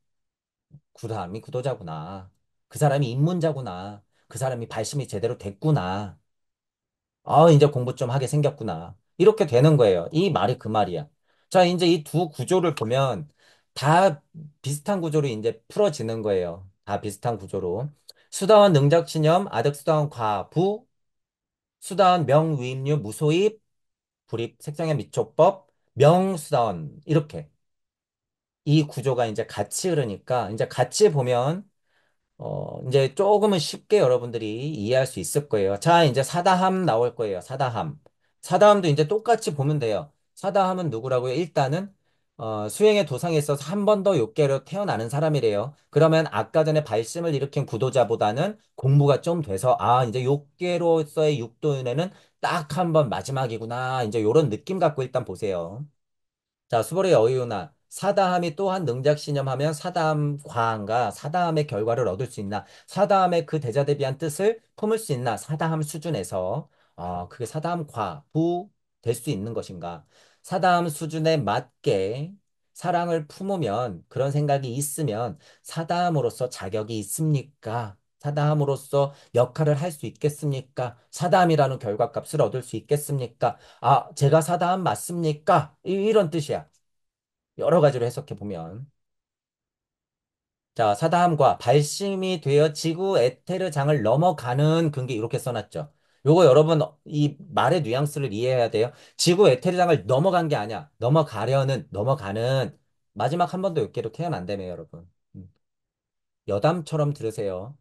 그 사람이 구도자구나. 그 사람이 입문자구나. 그 사람이 발심이 제대로 됐구나. 아, 이제 공부 좀 하게 생겼구나. 이렇게 되는 거예요. 이 말이 그 말이야. 자, 이제 이 두 구조를 보면 다 비슷한 구조로 이제 풀어지는 거예요. 다 비슷한 구조로. 수다원 능작신념, 아득수다원 과부, 수다원 명위임류 무소입, 불입, 색상의 미초법, 명선 이렇게 이 구조가 이제 같이 그러니까 이제 같이 보면 어 이제 조금은 쉽게 여러분들이 이해할 수 있을 거예요. 자 이제 사다함 나올 거예요. 사다함 사다함도 이제 똑같이 보면 돼요. 사다함은 누구라고요? 일단은 어, 수행의 도상에 있어서 한 번 더 욕계로 태어나는 사람이래요. 그러면 아까 전에 발심을 일으킨 구도자보다는 공부가 좀 돼서 아 이제 욕계로서의 육도윤회는 딱한번 마지막이구나. 이제 요런 느낌 갖고 일단 보세요. 자, 수벌의 여유나 사다함이 또한 능작신념하면 사다함 과한가 사다함의 결과를 얻을 수 있나 사다함의 그 대자 대비한 뜻을 품을 수 있나 사다함 수준에서 어, 그게 사다함 과부 될 수 있는 것인가 사다함 수준에 맞게 사랑을 품으면 그런 생각이 있으면 사다함으로서 자격이 있습니까? 사담으로서 역할을 할 수 있겠습니까? 사담이라는 결과값을 얻을 수 있겠습니까? 아, 제가 사담 맞습니까? 이런 뜻이야. 여러 가지로 해석해 보면. 자, 사담과 발심이 되어 지구 에테르 장을 넘어가는 근게 이렇게 써놨죠. 요거 여러분 이 말의 뉘앙스를 이해해야 돼요. 지구 에테르 장을 넘어간 게 아니야. 넘어가려는, 넘어가는. 마지막 한 번더 욕기로 태어난다며, 여러분. 음. 여담처럼 들으세요.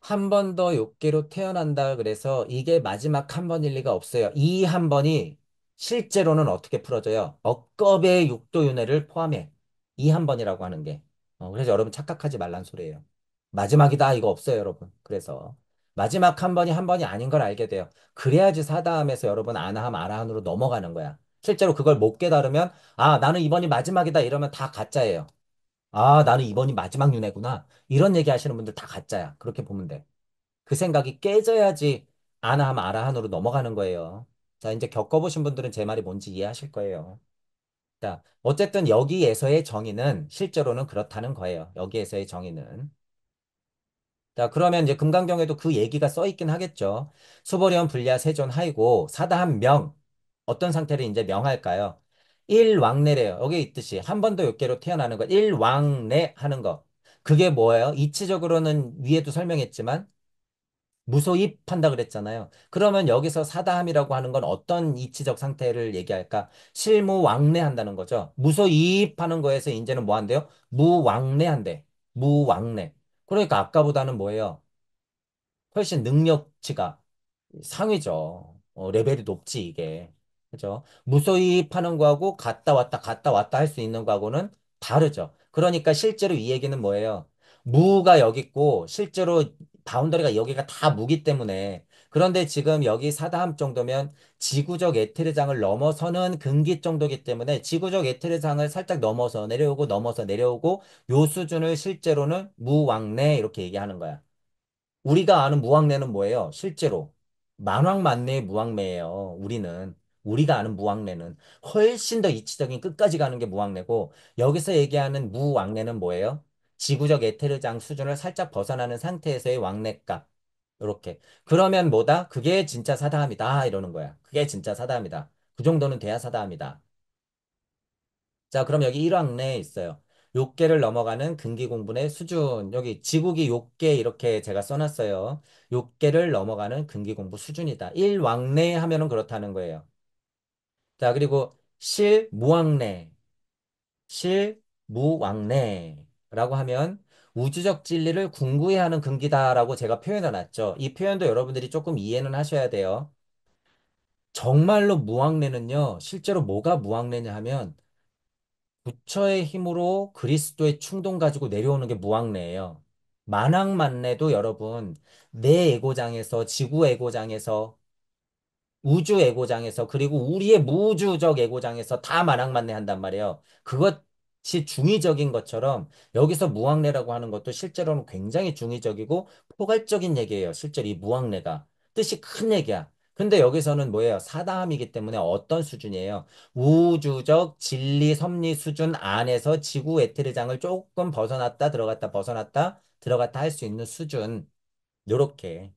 한번더 욕기로 태어난다 그래서 이게 마지막 한 번일 리가 없어요. 이 한 번이 실제로는 어떻게 풀어져요? 억겁의 육도윤회를 포함해. 이 한 번이라고 하는 게. 어, 그래서 여러분 착각하지 말란 소리예요. 마지막이다 이거 없어요, 여러분. 그래서 마지막 한 번이 한 번이 아닌 걸 알게 돼요. 그래야지 사다함에서 여러분 아나함 아라함으로 넘어가는 거야. 실제로 그걸 못 깨달으면 아, 나는 이번이 마지막이다 이러면 다 가짜예요. 아, 나는 이번이 마지막 윤회구나. 이런 얘기 하시는 분들 다 가짜야. 그렇게 보면 돼. 그 생각이 깨져야지 아나함 아라한으로 넘어가는 거예요. 자, 이제 겪어보신 분들은 제 말이 뭔지 이해하실 거예요. 자, 어쨌든 여기에서의 정의는 실제로는 그렇다는 거예요. 여기에서의 정의는. 자, 그러면 이제 금강경에도 그 얘기가 써 있긴 하겠죠. 수보언 불야, 세존, 하이고 사다 한 명. 어떤 상태를 이제 명할까요? 일왕래래요. 여기 있듯이 한 번더 육계로 태어나는 것, 일왕래 하는 것. 그게 뭐예요? 이치적으로는 위에도 설명했지만 무소입한다 그랬잖아요. 그러면 여기서 사다함이라고 하는 건 어떤 이치적 상태를 얘기할까? 실무왕래한다는 거죠. 무소입하는 거에서 이제는 뭐 한대요? 무왕래한대. 무왕래. 그러니까 아까보다는 뭐예요? 훨씬 능력치가 상위죠. 어, 레벨이 높지 이게. 그죠? 무소입 하는 거하고 갔다 왔다 갔다 왔다 할 수 있는 거하고는 다르죠. 그러니까 실제로 이 얘기는 뭐예요? 무가 여기 있고 실제로 바운더리가 여기가 다 무기 때문에 그런데 지금 여기 사다함 정도면 지구적 에테르장을 넘어서는 근기 정도기 때문에 지구적 에테르장을 살짝 넘어서 내려오고 넘어서 내려오고 요 수준을 실제로는 무왕래 이렇게 얘기하는 거야. 우리가 아는 무왕래는 뭐예요? 실제로 만왕만내의 무왕래예요. 우리는. 우리가 아는 무왕래는 훨씬 더 이치적인 끝까지 가는 게 무왕래고 여기서 얘기하는 무왕래는 뭐예요? 지구적 에테르장 수준을 살짝 벗어나는 상태에서의 왕래값 이렇게 그러면 뭐다? 그게 진짜 사다함이다 아, 이러는 거야. 그게 진짜 사다함이다. 그 정도는 돼야 사다함이다. 자 그럼 여기 1왕래에 있어요. 욕계를 넘어가는 근기공분의 수준 여기 지국이 욕계 이렇게 제가 써놨어요. 욕계를 넘어가는 근기공부 수준이다. 1왕래 하면은 그렇다는 거예요. 자, 그리고 실무왕래, 실무왕래라고 하면 우주적 진리를 궁구해하는 근기다라고 제가 표현해 놨죠. 이 표현도 여러분들이 조금 이해는 하셔야 돼요. 정말로 무왕래는요, 실제로 뭐가 무왕래냐 하면 부처의 힘으로 그리스도의 충동 가지고 내려오는 게 무왕래예요. 만왕만래도 여러분 내 애고장에서 지구 애고장에서 우주 애고장에서 그리고 우리의 무주적 애고장에서 다만랑만내 한단 말이에요. 그것이 중의적인 것처럼 여기서 무학례라고 하는 것도 실제로는 굉장히 중의적이고 포괄적인 얘기예요. 실제로 이 무학례가 뜻이 큰 얘기야. 근데 여기서는 뭐예요? 사다함이기 때문에 어떤 수준이에요? 우주적 진리 섭리 수준 안에서 지구 에테르장을 조금 벗어났다 들어갔다 벗어났다 들어갔다 할 수 있는 수준 요렇게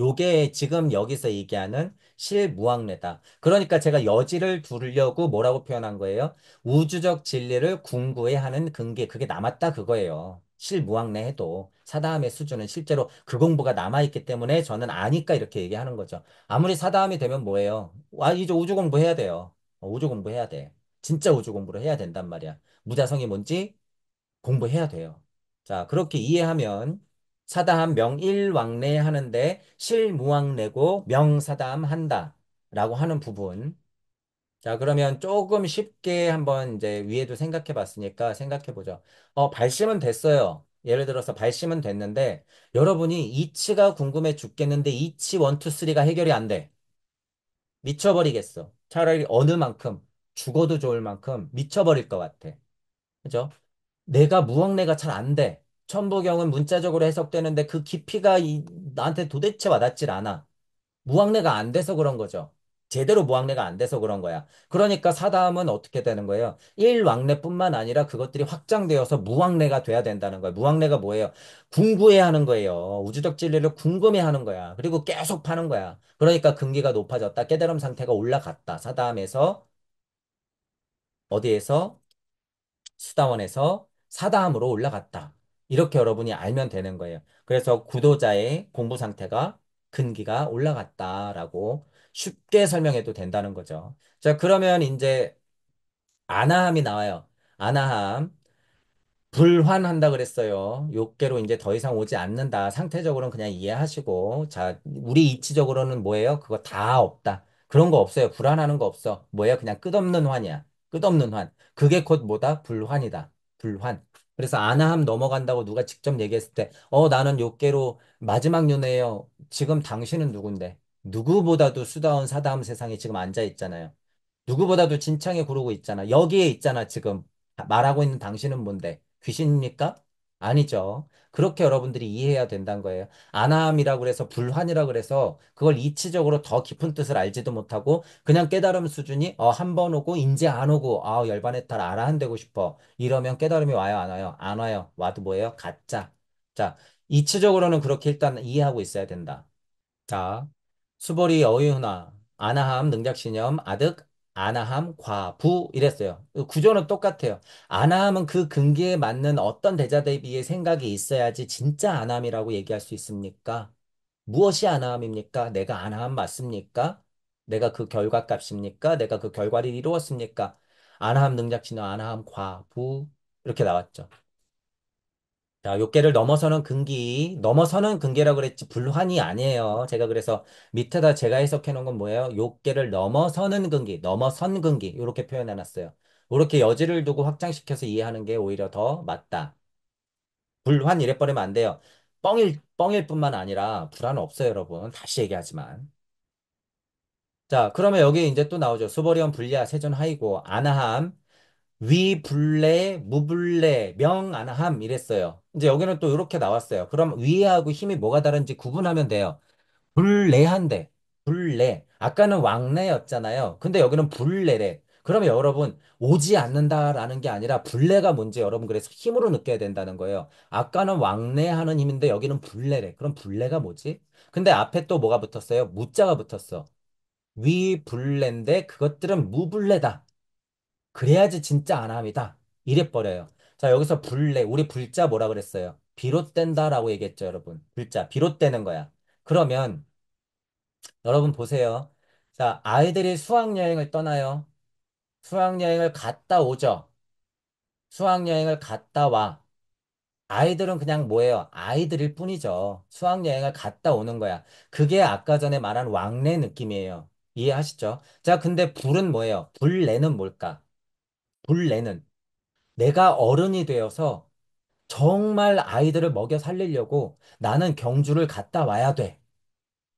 요게 지금 여기서 얘기하는 실무학례다. 그러니까 제가 여지를 두려고 뭐라고 표현한 거예요? 우주적 진리를 궁구해하는 근게 그게 남았다 그거예요. 실무학례 해도 사다함의 수준은 실제로 그 공부가 남아있기 때문에 저는 아니까 이렇게 얘기하는 거죠. 아무리 사다함이 되면 뭐예요? 와 이제 우주 공부해야 돼요. 어, 우주 공부해야 돼. 진짜 우주 공부를 해야 된단 말이야. 무자성이 뭔지 공부해야 돼요. 자 그렇게 이해하면 사담 명일왕래 하는데 실무왕래고 명사담한다 라고 하는 부분 자 그러면 조금 쉽게 한번 이제 위에도 생각해 봤으니까 생각해 보죠 어 발심은 됐어요 예를 들어서 발심은 됐는데 여러분이 이치가 궁금해 죽겠는데 이치 원투쓰리가 해결이 안돼 미쳐버리겠어 차라리 어느 만큼 죽어도 좋을 만큼 미쳐버릴 것 같아 그죠 내가 무왕내가잘 안돼 천부경은 문자적으로 해석되는데 그 깊이가 이, 나한테 도대체 와닿질 않아. 무학례가 안 돼서 그런 거죠. 제대로 무학례가 안 돼서 그런 거야. 그러니까 사담은 어떻게 되는 거예요? 일왕래뿐만 아니라 그것들이 확장되어서 무학례가 돼야 된다는 거예요. 무학례가 뭐예요? 궁구해하는 거예요. 우주적 진리를 궁금해하는 거야. 그리고 계속 파는 거야. 그러니까 금기가 높아졌다. 깨달음 상태가 올라갔다. 사담에서 어디에서 수다원에서 사담으로 올라갔다. 이렇게 여러분이 알면 되는 거예요. 그래서 구도자의 공부 상태가 근기가 올라갔다라고 쉽게 설명해도 된다는 거죠. 자, 그러면 이제 아나함이 나와요. 아나함. 불환한다 그랬어요. 욕계로 이제 더 이상 오지 않는다. 상태적으로는 그냥 이해하시고, 자, 우리 이치적으로는 뭐예요? 그거 다 없다. 그런 거 없어요. 불안하는 거 없어. 뭐예요 그냥 끝없는 환이야. 끝없는 환. 그게 곧 뭐다? 불환이다. 불환. 그래서 아나함 넘어간다고 누가 직접 얘기했을 때, 어, 나는 요께로 마지막 윤회예요. 지금 당신은 누군데? 누구보다도 수다운 사다함 세상에 지금 앉아 있잖아요. 누구보다도 진창에 구르고 있잖아. 여기에 있잖아, 지금. 말하고 있는 당신은 뭔데? 귀신입니까? 아니죠. 그렇게 여러분들이 이해해야 된다는 거예요. 아나함이라고 그래서 불환이라고 그래서 그걸 이치적으로 더 깊은 뜻을 알지도 못하고 그냥 깨달음 수준이 어, 한 번 오고 인제 안 오고 아 열반의탈 알아 안 되고 싶어. 이러면 깨달음이 와요 안 와요? 안 와요. 와도 뭐예요? 가짜. 자, 이치적으로는 그렇게 일단 이해하고 있어야 된다. 자, 수보리 어이훈아 아나함 능작신념 아득 아나함, 과부 이랬어요. 그 구조는 똑같아요. 아나함은 그 근기에 맞는 어떤 대자 대비의 생각이 있어야지 진짜 아나함이라고 얘기할 수 있습니까? 무엇이 아나함입니까? 내가 아나함 맞습니까? 내가 그 결과값입니까? 내가 그 결과를 이루었습니까? 아나함 능력치는 아나함 과부 이렇게 나왔죠. 자, 요괴를 넘어서는 근기, 넘어서는 근계라고 그랬지, 불환이 아니에요. 제가 그래서 밑에다 제가 해석해 놓은 건 뭐예요? 요괴를 넘어서는 근기, 넘어선 근기, 이렇게 표현해 놨어요. 이렇게 여지를 두고 확장시켜서 이해하는 게 오히려 더 맞다. 불환 이래버리면 안 돼요. 뻥일, 뻥일 뿐만 아니라 불안 없어요, 여러분. 다시 얘기하지만. 자, 그러면 여기 이제 또 나오죠. 수버리온 불리아 세존 하이고, 아나함, 위불래, 무불래, 명안함 이랬어요. 이제 여기는 또 이렇게 나왔어요. 그럼 위하고 힘이 뭐가 다른지 구분하면 돼요. 불래한데, 불래. 아까는 왕래였잖아요. 근데 여기는 불래래. 그러면 여러분, 오지 않는다라는 게 아니라 불래가 뭔지 여러분 그래서 힘으로 느껴야 된다는 거예요. 아까는 왕래하는 힘인데 여기는 불래래. 그럼 불래가 뭐지? 근데 앞에 또 뭐가 붙었어요? 무자가 붙었어. 위불래인데 그것들은 무불래다. 그래야지 진짜 안함이다. 이래버려요. 자, 여기서 불래, 우리 불자 뭐라 그랬어요? 비롯된다라고 얘기했죠, 여러분. 불자, 비롯되는 거야. 그러면 여러분 보세요. 자, 아이들이 수학여행을 떠나요. 수학여행을 갔다 오죠. 수학여행을 갔다 와. 아이들은 그냥 뭐예요? 아이들일 뿐이죠. 수학여행을 갔다 오는 거야. 그게 아까 전에 말한 왕래 느낌이에요. 이해하시죠? 자, 근데 불은 뭐예요? 불내는 뭘까? 불래는 내가 어른이 되어서 정말 아이들을 먹여 살리려고 나는 경주를 갔다 와야 돼.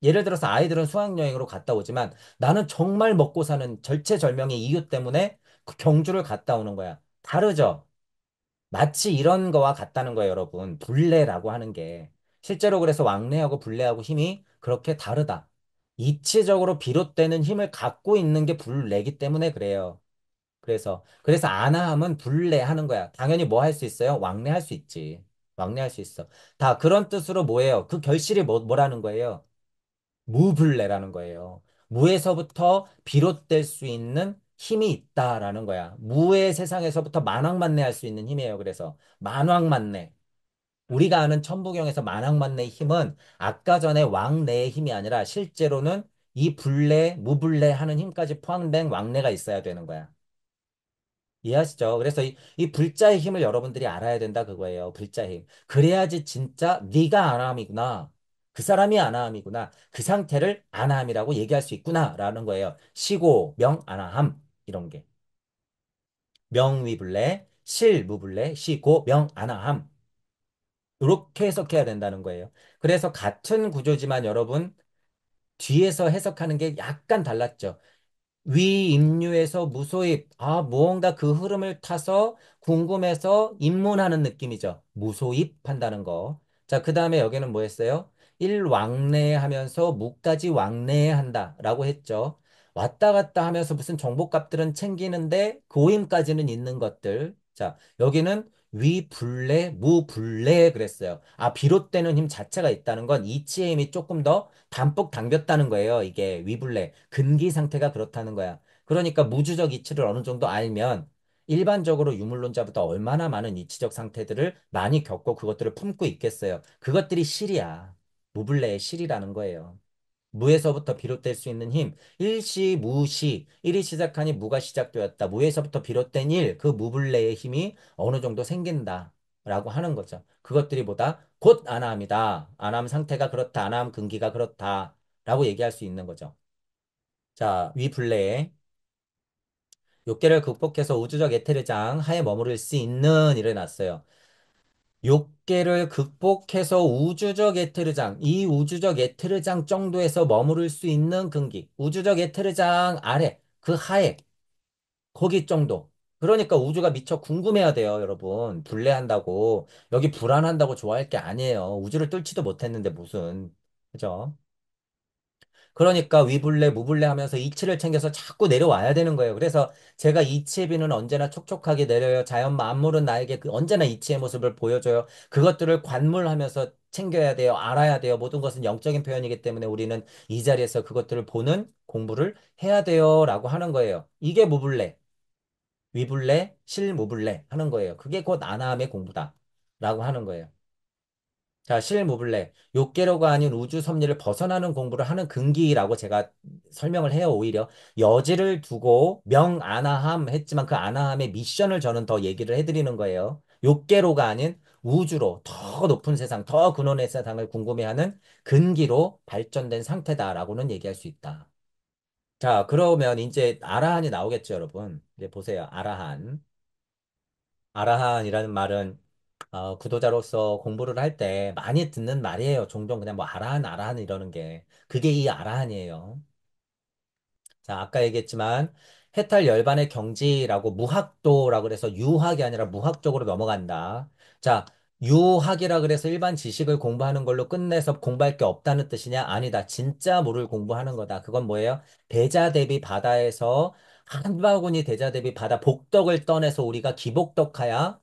예를 들어서 아이들은 수학여행으로 갔다 오지만 나는 정말 먹고 사는 절체절명의 이유 때문에 그 경주를 갔다 오는 거야. 다르죠? 마치 이런 거와 같다는 거예요, 여러분. 불례라고 하는 게. 실제로 그래서 왕래하고 불례하고 힘이 그렇게 다르다. 이치적으로 비롯되는 힘을 갖고 있는 게 불례기 때문에 그래요. 그래서 그래서 안하함은 불례하는 거야. 당연히 뭐 할 수 있어요? 왕래할 수 있지. 왕래할 수 있어. 다 그런 뜻으로 뭐예요? 그 결실이 뭐, 뭐라는 거예요? 무불례라는 거예요. 무에서부터 비롯될 수 있는 힘이 있다라는 거야. 무의 세상에서부터 만왕만내할 수 있는 힘이에요. 그래서 만왕만내. 우리가 아는 천부경에서 만왕만내의 힘은 아까 전에 왕래의 힘이 아니라 실제로는 이 불래, 무불래 하는 힘까지 포함된 왕래가 있어야 되는 거야. 이해하시죠? 그래서 이, 이, 불자의 힘을 여러분들이 알아야 된다 그거예요. 불자의 힘. 그래야지 진짜 네가 안함이구나. 그 사람이 안함이구나. 그 상태를 안함이라고 얘기할 수 있구나라는 거예요. 시고 명 안함 이런 게. 명위불래, 실무불래, 시고 명 안함. 이렇게 해석해야 된다는 거예요. 그래서 같은 구조지만 여러분 뒤에서 해석하는 게 약간 달랐죠. 위임류에서 무소입, 아, 무언가 그 흐름을 타서 궁금해서 입문하는 느낌이죠. 무소입한다는 거. 자, 그 다음에 여기는 뭐 했어요? 일왕래하면서 무까지 왕래한다라고 했죠. 왔다 갔다 하면서 무슨 정보값들은 챙기는데 고임까지는 있는 것들. 자, 여기는 위불래, 무불래 그랬어요. 아, 비롯되는 힘 자체가 있다는 건 이치의 힘이 조금 더 담뿍 담겼다는 거예요. 이게 위불래. 근기 상태가 그렇다는 거야. 그러니까 무주적 이치를 어느 정도 알면 일반적으로 유물론자보다 얼마나 많은 이치적 상태들을 많이 겪고 그것들을 품고 있겠어요. 그것들이 실이야. 무불래의 실이라는 거예요. 무에서부터 비롯될 수 있는 힘. 일시 무시. 일이 시작하니 무가 시작되었다. 무에서부터 비롯된 일, 그무불레의 힘이 어느 정도 생긴다. 라고 하는 거죠. 그것들이 보다 곧 안함이다. 안함 상태가 그렇다. 안함 근기가 그렇다. 라고 얘기할 수 있는 거죠. 자, 위불레의 욕계를 극복해서 우주적 에테르장 하에 머무를 수 있는 일을났어요 욕계를 극복해서 우주적 에테르장, 이 우주적 에테르장 정도에서 머무를 수 있는 근기, 우주적 에테르장 아래, 그 하에, 거기 정도. 그러니까 우주가 미처 궁금해야 돼요, 여러분. 불레한다고, 여기 불안한다고 좋아할 게 아니에요. 우주를 뚫지도 못했는데 무슨. 그죠? 그러니까 위불레, 무불레 하면서 이치를 챙겨서 자꾸 내려와야 되는 거예요. 그래서 제가 이치비는 의 언제나 촉촉하게 내려요. 자연 만물은 나에게 그 언제나 이치의 모습을 보여줘요. 그것들을 관물하면서 챙겨야 돼요. 알아야 돼요. 모든 것은 영적인 표현이기 때문에 우리는 이 자리에서 그것들을 보는 공부를 해야 돼요. 라고 하는 거예요. 이게 무불레, 위불레, 실무불레 하는 거예요. 그게 곧 아나함의 공부다. 라고 하는 거예요. 자, 실무블레. 욕계로가 아닌 우주 섭리를 벗어나는 공부를 하는 근기라고 제가 설명을 해요, 오히려. 여지를 두고 명안화함 했지만 그 안화함의 미션을 저는 더 얘기를 해드리는 거예요. 욕계로가 아닌 우주로 더 높은 세상, 더 근원의 세상을 궁금해하는 근기로 발전된 상태다라고는 얘기할 수 있다. 자, 그러면 이제 아라한이 나오겠죠, 여러분. 이제 보세요. 아라한. 아라한이라는 말은 어, 구도자로서 공부를 할 때 많이 듣는 말이에요. 종종 그냥 뭐 아란, 아란 이러는 게. 그게 이 아란이에요. 라 자, 아까 얘기했지만 해탈 열반의 경지라고 무학도라고 그래서 유학이 아니라 무학적으로 넘어간다. 자, 유학이라 그래서 일반 지식을 공부하는 걸로 끝내서 공부할 게 없다는 뜻이냐? 아니다. 진짜 물을 공부하는 거다. 그건 뭐예요? 대자 대비 바다에서 한 바구니 대자 대비 바다 복덕을 떠내서 우리가 기복덕하야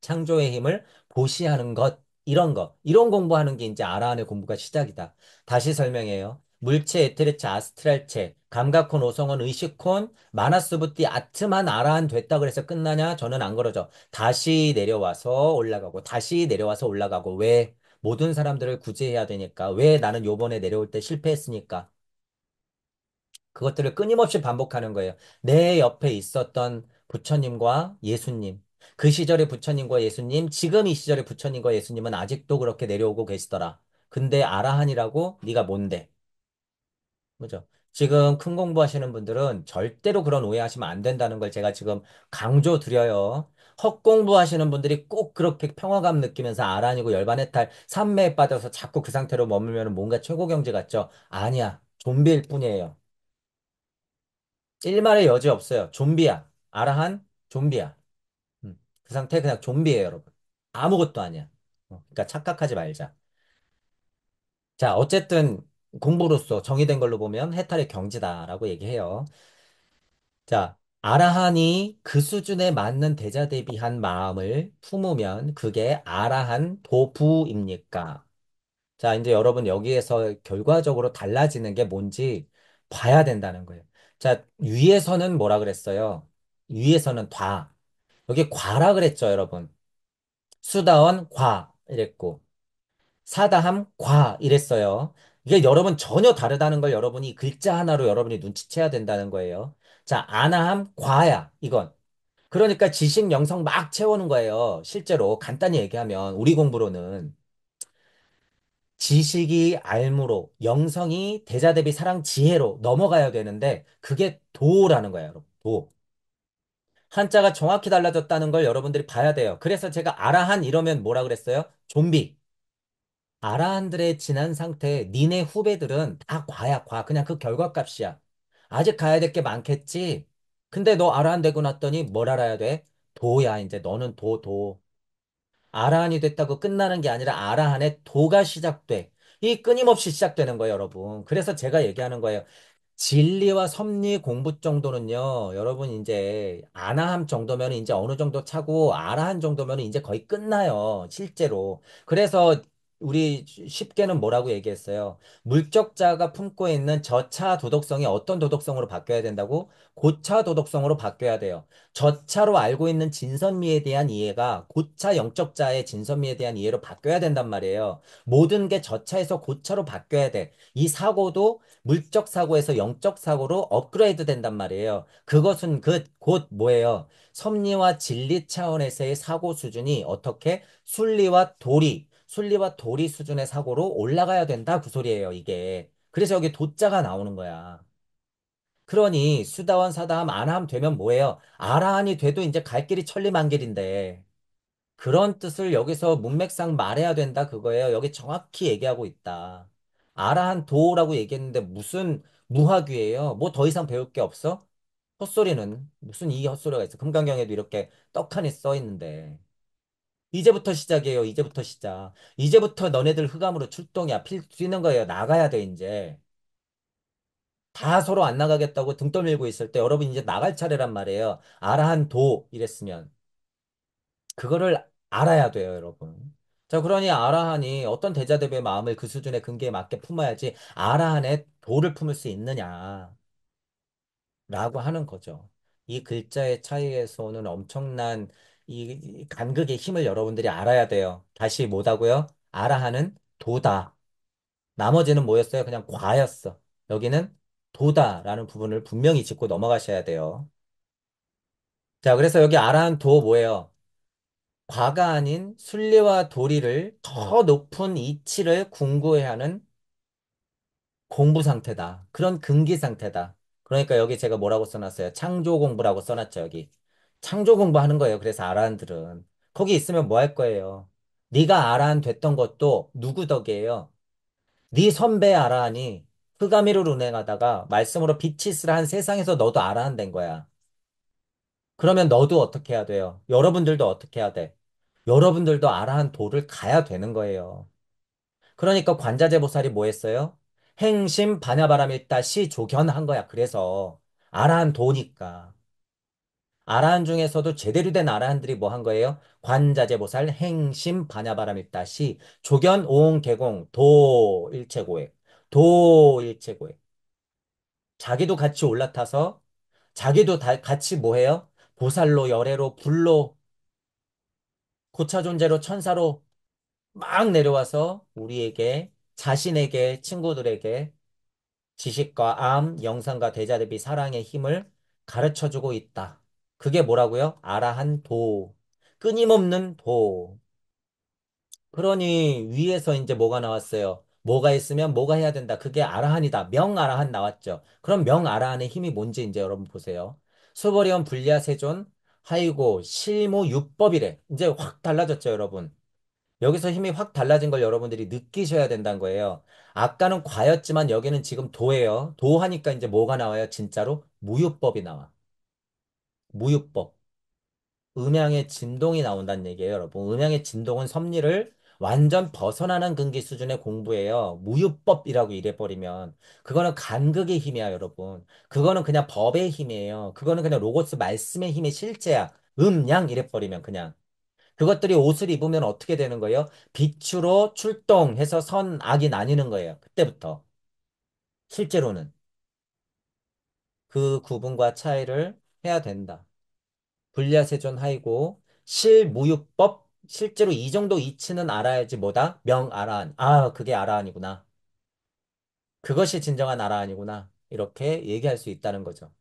창조의 힘을 보시하는 것, 이런 거, 이런 공부하는 게 이제 아라한의 공부가 시작이다. 다시 설명해요. 물체, 에테르체, 아스트랄체, 감각콘, 오성원, 의식콘, 마나스부띠 아트만 아라한 됐다 그래서 끝나냐? 저는 안 그러죠. 다시 내려와서 올라가고, 다시 내려와서 올라가고, 왜? 모든 사람들을 구제해야 되니까. 왜 나는 요번에 내려올 때 실패했으니까. 그것들을 끊임없이 반복하는 거예요. 내 옆에 있었던 부처님과 예수님, 그 시절의 부처님과 예수님, 지금 이 시절의 부처님과 예수님은 아직도 그렇게 내려오고 계시더라. 근데 아라한이라고 네가 뭔데? 그죠? 지금 큰 공부하시는 분들은 절대로 그런 오해하시면 안 된다는 걸 제가 지금 강조 드려요. 헛공부하시는 분들이 꼭 그렇게 평화감 느끼면서 아라한이고 열반의탈 산매에 빠져서 자꾸 그 상태로 머물면 뭔가 최고 경제 같죠? 아니야. 좀비일 뿐이에요. 일말의 여지 없어요. 좀비야. 아라한, 좀비야. 그 상태 그냥 좀비예요, 여러분. 아무것도 아니야. 어, 그러니까 착각하지 말자. 자, 어쨌든 공부로서 정의된 걸로 보면 해탈의 경지다라고 얘기해요. 자, 아라한이 그 수준에 맞는 대자 대비한 마음을 품으면 그게 아라한 도부입니까? 자, 이제 여러분 여기에서 결과적으로 달라지는 게 뭔지 봐야 된다는 거예요. 자, 위에서는 뭐라 그랬어요? 위에서는 다, 여기 과라 그랬죠, 여러분. 수다원 과 이랬고 사다함 과 이랬어요. 이게 여러분 전혀 다르다는 걸 여러분이 글자 하나로 여러분이 눈치채야 된다는 거예요. 자, 아나함 과야 이건. 그러니까 지식 영성 막 채우는 거예요. 실제로 간단히 얘기하면 우리 공부로는 지식이 알무로 영성이 대자 대비 사랑 지혜로 넘어가야 되는데 그게 도라는 거예요, 여러분. 도. 한자가 정확히 달라졌다는 걸 여러분들이 봐야 돼요. 그래서 제가 아라한 이러면 뭐라 그랬어요? 좀비. 아라한들의 지난 상태, 니네 후배들은 다 과야, 과. 그냥 그 결과값이야. 아직 가야 될 게 많겠지? 근데 너 아라한 되고 났더니 뭘 알아야 돼? 도야, 이제 너는 도, 도. 아라한이 됐다고 끝나는 게 아니라 아라한의 도가 시작돼. 이 끊임없이 시작되는 거예요, 여러분. 그래서 제가 얘기하는 거예요. 진리와 섭리 공부 정도는요, 여러분 이제 아나함 정도면 이제 어느 정도 차고 아라한 정도면 이제 거의 끝나요, 실제로. 그래서 우리 쉽게는 뭐라고 얘기했어요? 물적자가 품고 있는 저차 도덕성이 어떤 도덕성으로 바뀌어야 된다고? 고차 도덕성으로 바뀌어야 돼요. 저차로 알고 있는 진선미에 대한 이해가 고차 영적자의 진선미에 대한 이해로 바뀌어야 된단 말이에요. 모든 게 저차에서 고차로 바뀌어야 돼. 이 사고도 물적 사고에서 영적 사고로 업그레이드 된단 말이에요. 그것은 그, 곧 뭐예요? 섭리와 진리 차원에서의 사고 수준이 어떻게 순리와 도리, 순리와 도리 수준의 사고로 올라가야 된다 그 소리예요, 이게. 그래서 여기 도자가 나오는 거야. 그러니 수다원 사다함 안함 되면 뭐예요? 아라한이 돼도 이제 갈 길이 천리만길인데 그런 뜻을 여기서 문맥상 말해야 된다 그거예요. 여기 정확히 얘기하고 있다. 아라한도라고 얘기했는데 무슨 무화위예요뭐 더 이상 배울 게 없어? 헛소리는 무슨 이 헛소리가 있어? 금강경에도 이렇게 떡하니 써 있는데 이제부터 시작이에요. 이제부터 시작. 이제부터 너네들 흑암으로 출동이야. 필 뛰는 거예요. 나가야 돼 이제. 다 서로 안 나가겠다고 등 떠밀고 있을 때 여러분 이제 나갈 차례란 말이에요. 아라한도 이랬으면 그거를 알아야 돼요, 여러분. 자, 그러니 아라한이 어떤 대자대비의 마음을 그 수준의 근기에 맞게 품어야지 아라한의 도를 품을 수 있느냐. 라고 하는 거죠. 이 글자의 차이에서 오는 엄청난 이- 간극의 힘을 여러분들이 알아야 돼요. 다시 뭐다고요? 아라한은 도다. 나머지는 뭐였어요? 그냥 과였어. 여기는 도다라는 부분을 분명히 짚고 넘어가셔야 돼요. 자, 그래서 여기 아라한 도 뭐예요? 과가 아닌 순리와 도리를 더 음. 높은 이치를 궁구해하는 야 공부 상태다. 그런 근기 상태다. 그러니까 여기 제가 뭐라고 써놨어요? 창조 공부라고 써놨죠, 여기. 창조 공부하는 거예요. 그래서 아라한들은. 거기 있으면 뭐 할 거예요? 네가 아라한 됐던 것도 누구 덕이에요? 네 선배 아라한이 흑암이를 운행하다가 말씀으로 빛이 있으라 한 세상에서 너도 아라한 된 거야. 그러면 너도 어떻게 해야 돼요? 여러분들도 어떻게 해야 돼? 여러분들도 아라한 도를 가야 되는 거예요. 그러니까 관자재보살이 뭐 했어요? 행심 바냐바람일다 시조견한 거야. 그래서 아라한 도니까. 아라한 중에서도 제대로 된 아라한들이 뭐 한 거예요? 관자재보살 행심 바냐바람일다 시 조견 오온개공 도일체고액 도일체고액 자기도 같이 올라타서 자기도 다 같이 뭐해요? 보살로 열애로 불로 고차 존재로 천사로 막 내려와서 우리에게 자신에게 친구들에게 지식과 암, 영상과 대자 대비 사랑의 힘을 가르쳐 주고 있다. 그게 뭐라고요? 아라한 도. 끊임없는 도. 그러니 위에서 이제 뭐가 나왔어요? 뭐가 있으면 뭐가 해야 된다. 그게 아라한이다. 명아라한 나왔죠. 그럼 명아라한의 힘이 뭔지 이제 여러분 보세요. 소버리온 불리아 세존 하이고 실무 율법이래. 이제 확 달라졌죠, 여러분. 여기서 힘이 확 달라진 걸 여러분들이 느끼셔야 된다는 거예요. 아까는 과였지만 여기는 지금 도예요. 도하니까 이제 뭐가 나와요? 진짜로 무유법이 나와. 무유법. 음양의 진동이 나온다는 얘기예요, 여러분. 음양의 진동은 섭리를 완전 벗어나는 근기 수준의 공부예요. 무유법이라고 이래버리면. 그거는 간극의 힘이야, 여러분. 그거는 그냥 법의 힘이에요. 그거는 그냥 로고스 말씀의 힘의 실제야. 음, 양 이래버리면 그냥. 그것들이 옷을 입으면 어떻게 되는 거예요? 빛으로 출동해서 선악이 나뉘는 거예요. 그때부터. 실제로는. 그 구분과 차이를 해야 된다. 불야세존 하이고 실무유법 실제로 이 정도 이치는 알아야지 뭐다? 명아라한. 아, 그게 아라한이구나. 그것이 진정한 아라한이구나. 이렇게 얘기할 수 있다는 거죠.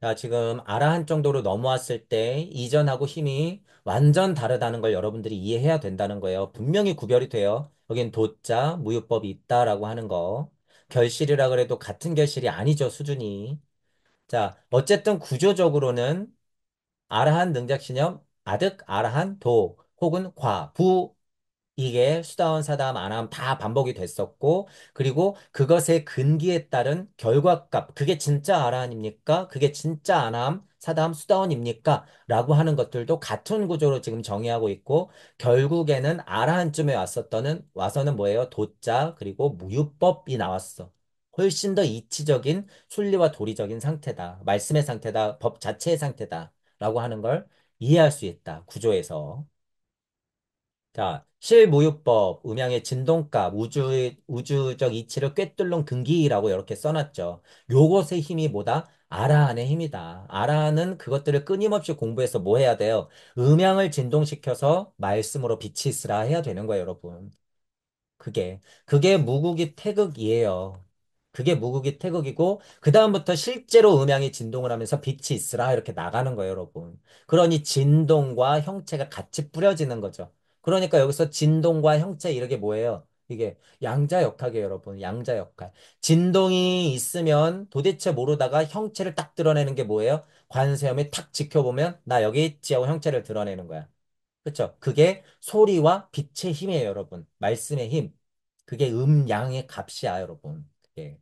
자, 지금 아라한 정도로 넘어왔을 때 이전하고 힘이 완전 다르다는 걸 여러분들이 이해해야 된다는 거예요. 분명히 구별이 돼요. 여긴 도자, 무유법이 있다라고 하는 거. 결실이라 그래도 같은 결실이 아니죠, 수준이. 자, 어쨌든 구조적으로는 아라한 능작신념 아득, 아라한, 도 혹은 과, 부 이게 수다원 사담 다 안함 다 반복이 됐었고 그리고 그것의 근기에 따른 결과값 그게 진짜 아라한입니까? 그게 진짜 안함 사담 다 수다원입니까? 라고 하는 것들도 같은 구조로 지금 정의하고 있고 결국에는 아라한쯤에 왔었던 와서는 뭐예요? 도자 그리고 무유법이 나왔어. 훨씬 더 이치적인 순리와 도리적인 상태다. 말씀의 상태다. 법 자체의 상태다. 라고 하는 걸 이해할 수 있다. 구조에서. 자, 실무유법, 음향의 진동값, 우주의, 우주적 이치를 꿰뚫는 근기라고 이렇게 써놨죠. 요것의 힘이 뭐다? 아라한의 힘이다. 아라한은 그것들을 끊임없이 공부해서 뭐 해야 돼요? 음향을 진동시켜서 말씀으로 빛이 있으라 해야 되는 거예요, 여러분. 그게. 그게 무국이 태극이에요. 그게 무극이 태극이고 그 다음부터 실제로 음양이 진동을 하면서 빛이 있으라 이렇게 나가는 거예요, 여러분. 그러니 진동과 형체가 같이 뿌려지는 거죠. 그러니까 여기서 진동과 형체 이렇게 뭐예요? 이게 양자역학이에요, 여러분. 양자역학. 진동이 있으면 도대체 모르다가 형체를 딱 드러내는 게 뭐예요? 관세음이 탁 지켜보면 나 여기 있지 하고 형체를 드러내는 거야. 그렇죠? 그게 소리와 빛의 힘이에요, 여러분. 말씀의 힘. 그게 음양의 값이야, 여러분. 예.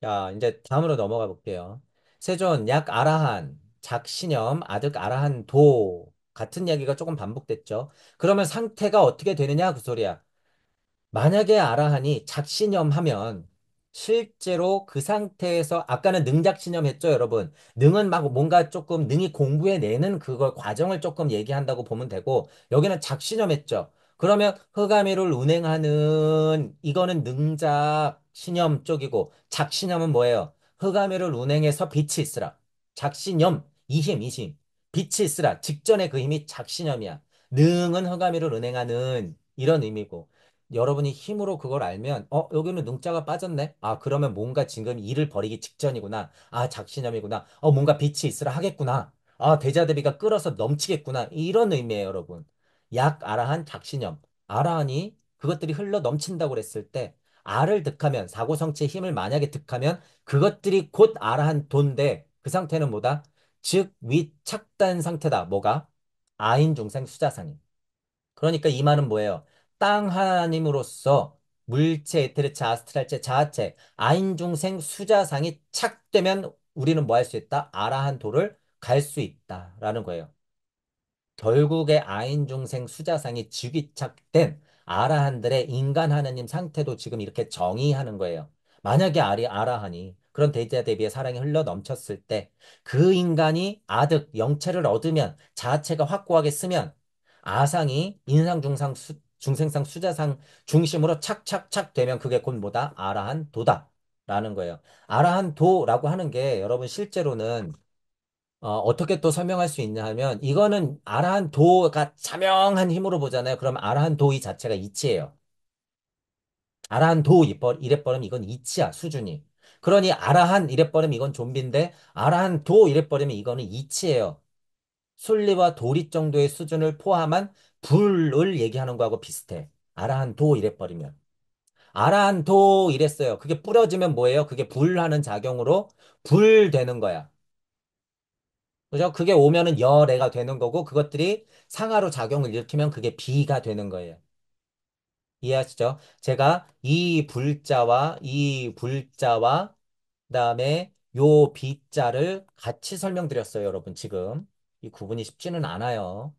자, 이제 다음으로 넘어가 볼게요. 세존, 약 아라한, 작 신염, 아득 아라한 도 같은 이야기가 조금 반복됐죠. 그러면 상태가 어떻게 되느냐 그 소리야. 만약에 아라한이 작신염하면 실제로 그 상태에서 아까는 능작신염 했죠, 여러분. 능은 막 뭔가 조금 능이 공부해내는 그걸 과정을 조금 얘기한다고 보면 되고 여기는 작신염 했죠. 그러면 허가미를 운행하는 이거는 능작 신염 쪽이고 작신염은 뭐예요? 허가미를 운행해서 빛이 있으라. 작신염 이힘 이심 빛이 있으라. 직전에 그 힘이 작신염이야. 능은 허가미를 운행하는 이런 의미고 여러분이 힘으로 그걸 알면 어 여기는 능자가 빠졌네 아 그러면 뭔가 지금 일을 벌이기 직전이구나 아 작신염이구나 어 뭔가 빛이 있으라 하겠구나 아 대자대비가 끓어서 넘치겠구나 이런 의미예요 여러분 약 아라한 작신염 아라한이 그것들이 흘러 넘친다고 그랬을 때 아를 득하면 사고 성체 힘을 만약에 득하면 그것들이 곧 아라한 돈데 그 상태는 뭐다? 즉 위착단 상태다. 뭐가? 아인 중생 수자상이 그러니까 이 말은 뭐예요? 땅 하나님으로서 물체, 에테르체, 아스트랄체, 자아체, 아인 중생 수자상이 착되면 우리는 뭐 할 수 있다? 아라한 도를 갈 수 있다라는 거예요. 결국에 아인중생 수자상이 즉위착된 아라한들의 인간 하느님 상태도 지금 이렇게 정의하는 거예요. 만약에 아리 아라한이 그런 대자 대비에 사랑이 흘러 넘쳤을 때 그 인간이 아득 영체를 얻으면 자아체가 확고하게 쓰면 아상이 인상 중상 수, 중생상 수자상 중심으로 착착착 되면 그게 곧 뭐다 아라한 도다라는 거예요. 아라한 도라고 하는 게 여러분 실제로는 어, 어떻게 또 설명할 수 있냐 하면 이거는 아라한 도가 자명한 힘으로 보잖아요. 그럼 아라한 도의 자체가 이치예요. 아라한 도이 이래버리면 이건 이치야 수준이. 그러니 아라한 이래버리면 이건 좀비인데 아라한 도 이래버리면 이거는 이치예요. 순리와 도리 정도의 수준을 포함한 불을 얘기하는 거하고 비슷해. 아라한 도 이래버리면. 아라한 도 이랬어요. 그게 뿌려지면 뭐예요? 그게 불하는 작용으로 불 되는 거야. 그죠? 그게 오면은 열애가 되는 거고 그것들이 상하로 작용을 일으키면 그게 비가 되는 거예요. 이해하시죠? 제가 이 불자와 이 불자와 그다음에 요 비자를 같이 설명드렸어요, 여러분. 지금 이 구분이 쉽지는 않아요.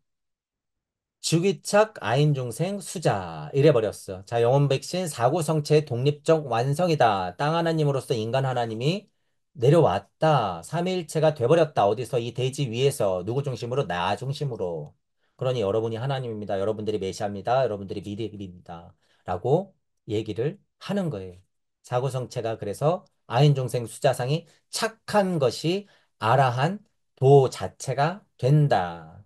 주기착 아인중생 수자 이래 버렸어. 자, 영혼 백신 사고성체의 독립적 완성이다. 땅 하나님으로서 인간 하나님이 내려왔다. 삼위일체가 돼버렸다. 어디서 이 대지 위에서 누구 중심으로? 나 중심으로. 그러니 여러분이 하나님입니다. 여러분들이 메시아입니다. 여러분들이 미래입니다. 라고 얘기를 하는 거예요. 자구성체가 그래서 아인중생 수자상이 착한 것이 아라한 도 자체가 된다.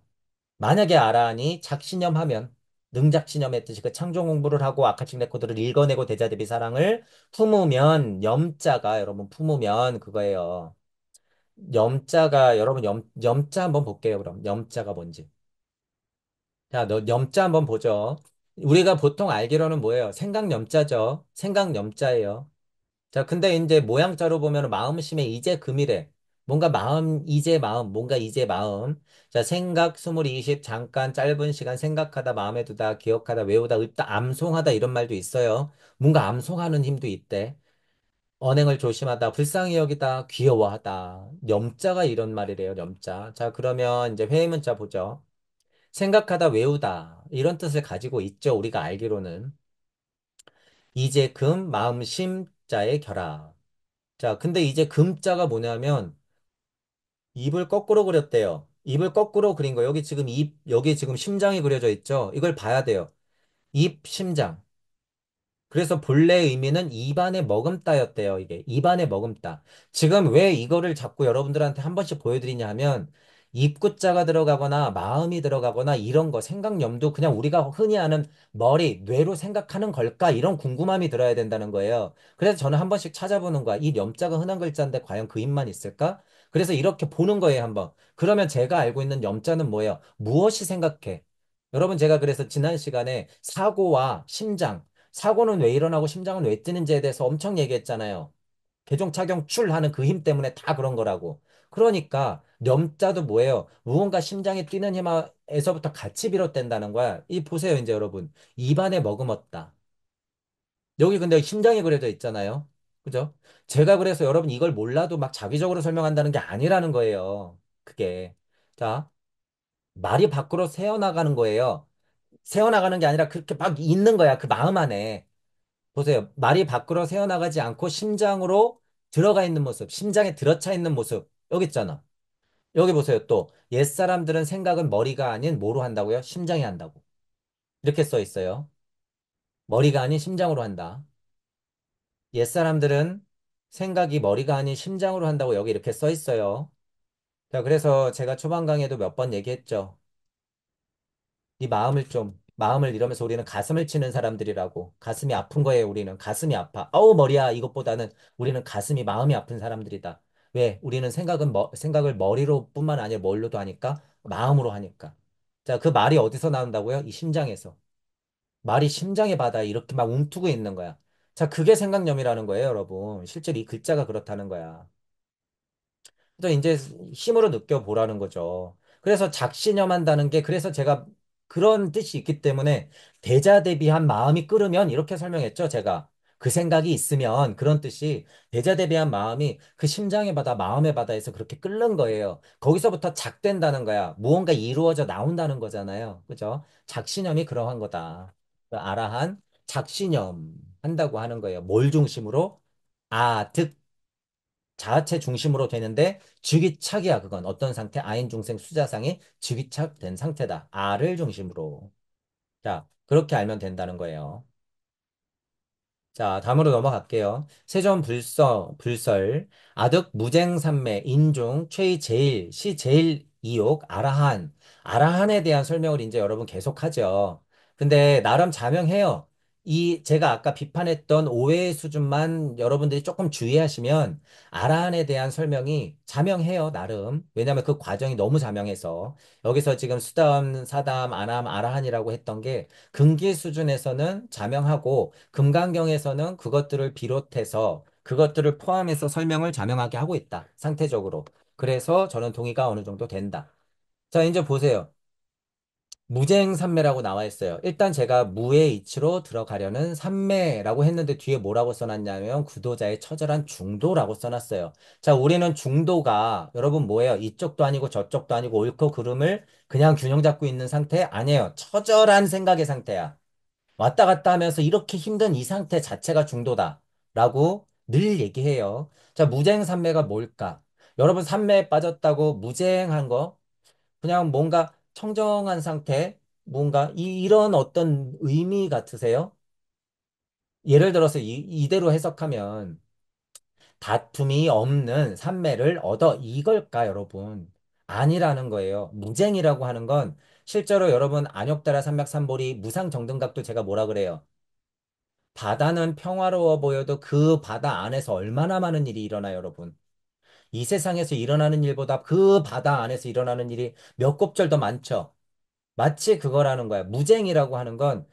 만약에 아라한이 착신념하면 능작신념했듯이 그 창조 공부를 하고 아카칭 레코드를 읽어내고 대자 대비 사랑을 품으면 염자가 여러분 품으면 그거예요. 염자가 여러분 염, 염자 한번 볼게요. 그럼 염자가 뭔지. 자, 너 염자 한번 보죠. 우리가 보통 알기로는 뭐예요? 생각 염자죠. 생각 염자예요. 자, 근데 이제 모양자로 보면 마음심에 이제 금이래. 뭔가 마음, 이제 마음, 뭔가 이제 마음. 자, 생각, 스물, 이십, 잠깐, 짧은 시간, 생각하다, 마음에 두다, 기억하다, 외우다, 읊다, 암송하다, 이런 말도 있어요. 뭔가 암송하는 힘도 있대. 언행을 조심하다, 불쌍히 여기다, 귀여워하다. 염자가 이런 말이래요, 염자. 자, 그러면 이제 회의 문자 보죠. 생각하다, 외우다. 이런 뜻을 가지고 있죠, 우리가 알기로는. 이제 금, 마음, 심, 자의 결합. 자, 근데 이제 금자가 뭐냐면, 입을 거꾸로 그렸대요. 입을 거꾸로 그린 거. 여기 지금 입, 여기 지금 심장이 그려져 있죠? 이걸 봐야 돼요. 입, 심장. 그래서 본래의 의미는 입안에 머금다였대요. 이게 입안에 머금다. 지금 왜 이거를 자꾸 여러분들한테 한 번씩 보여드리냐 하면 입구자가 들어가거나 마음이 들어가거나 이런 거 생각염도 그냥 우리가 흔히 아는 머리 뇌로 생각하는 걸까 이런 궁금함이 들어야 된다는 거예요. 그래서 저는 한 번씩 찾아보는 거야. 입 염자가 흔한 글자인데 과연 그 입만 있을까? 그래서 이렇게 보는 거예요, 한번. 그러면 제가 알고 있는 염자는 뭐예요? 무엇이 생각해? 여러분, 제가 그래서 지난 시간에 사고와 심장, 사고는 왜 일어나고 심장은 왜 뛰는지에 대해서 엄청 얘기했잖아요. 개종 착용 출 하는 그 힘 때문에 다 그런 거라고. 그러니까 염자도 뭐예요? 무언가 심장이 뛰는 힘에서부터 같이 비롯된다는 거야. 이 보세요, 이제 여러분. 입안에 머금었다. 여기 근데 심장이 그려져 있잖아요. 그죠? 제가 그래서 여러분 이걸 몰라도 막 자기적으로 설명한다는 게 아니라는 거예요. 그게. 자, 말이 밖으로 새어나가는 거예요. 새어나가는 게 아니라 그렇게 막 있는 거야. 그 마음 안에. 보세요. 말이 밖으로 새어나가지 않고 심장으로 들어가 있는 모습, 심장에 들어차 있는 모습. 여기 있잖아. 여기 보세요. 또, 옛사람들은 생각은 머리가 아닌 뭐로 한다고요? 심장이 한다고. 이렇게 써 있어요. 머리가 아닌 심장으로 한다. 옛사람들은 생각이 머리가 아닌 심장으로 한다고 여기 이렇게 써 있어요. 자, 그래서 제가 초반 강의에도 몇 번 얘기했죠. 네 마음을 좀, 마음을 이러면서 우리는 가슴을 치는 사람들이라고. 가슴이 아픈 거에 우리는. 가슴이 아파. 어우 머리야. 이것보다는 우리는 가슴이, 마음이 아픈 사람들이다. 왜? 우리는 생각은, 머, 생각을 머리로 뿐만 아니라 뭘로도 하니까, 마음으로 하니까. 자, 그 말이 어디서 나온다고요? 이 심장에서. 말이 심장의 바다에 이렇게 막 움트고 있는 거야. 자, 그게 생각념이라는 거예요, 여러분. 실제로 이 글자가 그렇다는 거야. 또 이제 힘으로 느껴보라는 거죠. 그래서 작신념한다는 게 그래서 제가 그런 뜻이 있기 때문에 대자 대비한 마음이 끓으면 이렇게 설명했죠, 제가. 그 생각이 있으면 그런 뜻이 대자 대비한 마음이 그 심장의 바다, 마음의 바다에서 그렇게 끓는 거예요. 거기서부터 작된다는 거야. 무언가 이루어져 나온다는 거잖아요. 그죠? 작신념이 그러한 거다. 아라한 작신념. 한다고 하는 거예요. 뭘 중심으로? 아, 득, 자체 중심으로 되는데 즉위착이야 그건 어떤 상태? 아인 중생 수자상이 즉위착된 상태다. 아를 중심으로. 자, 그렇게 알면 된다는 거예요. 자, 다음으로 넘어갈게요. 세존 불서, 불설, 아득 무쟁삼매, 인중, 최의 제일, 시 제일 이옥 아라한. 아라한에 대한 설명을 이제 여러분 계속하죠. 근데 나름 자명해요. 이 제가 아까 비판했던 오해의 수준만 여러분들이 조금 주의하시면 아라한에 대한 설명이 자명해요 나름 왜냐하면 그 과정이 너무 자명해서 여기서 지금 수담 다 사담 아람 아라한이라고 했던 게 근기 수준에서는 자명하고 금강경에서는 그것들을 비롯해서 그것들을 포함해서 설명을 자명하게 하고 있다 상태적으로 그래서 저는 동의가 어느 정도 된다 자 이제 보세요 무쟁산매라고 나와 있어요. 일단 제가 무의 이치로 들어가려는 삼매라고 했는데 뒤에 뭐라고 써놨냐면 구도자의 처절한 중도라고 써놨어요. 자, 우리는 중도가 여러분 뭐예요? 이쪽도 아니고 저쪽도 아니고 옳고 그름을 그냥 균형 잡고 있는 상태 아니에요. 처절한 생각의 상태야. 왔다 갔다 하면서 이렇게 힘든 이 상태 자체가 중도다라고 늘 얘기해요. 자, 무쟁산매가 뭘까? 여러분 삼매에 빠졌다고 무쟁한 거 그냥 뭔가 청정한 상태, 뭔가 이, 이런 어떤 의미 같으세요? 예를 들어서 이, 이대로 해석하면 다툼이 없는 삼매를 얻어 이걸까, 여러분? 아니라는 거예요. 무쟁이라고 하는 건 실제로 여러분 안욕따라 삼맥삼보리 무상정등각도 제가 뭐라 그래요? 바다는 평화로워 보여도 그 바다 안에서 얼마나 많은 일이 일어나 요 여러분. 이 세상에서 일어나는 일보다 그 바다 안에서 일어나는 일이 몇 곱절 더 많죠. 마치 그거라는 거야. 무쟁이라고 하는 건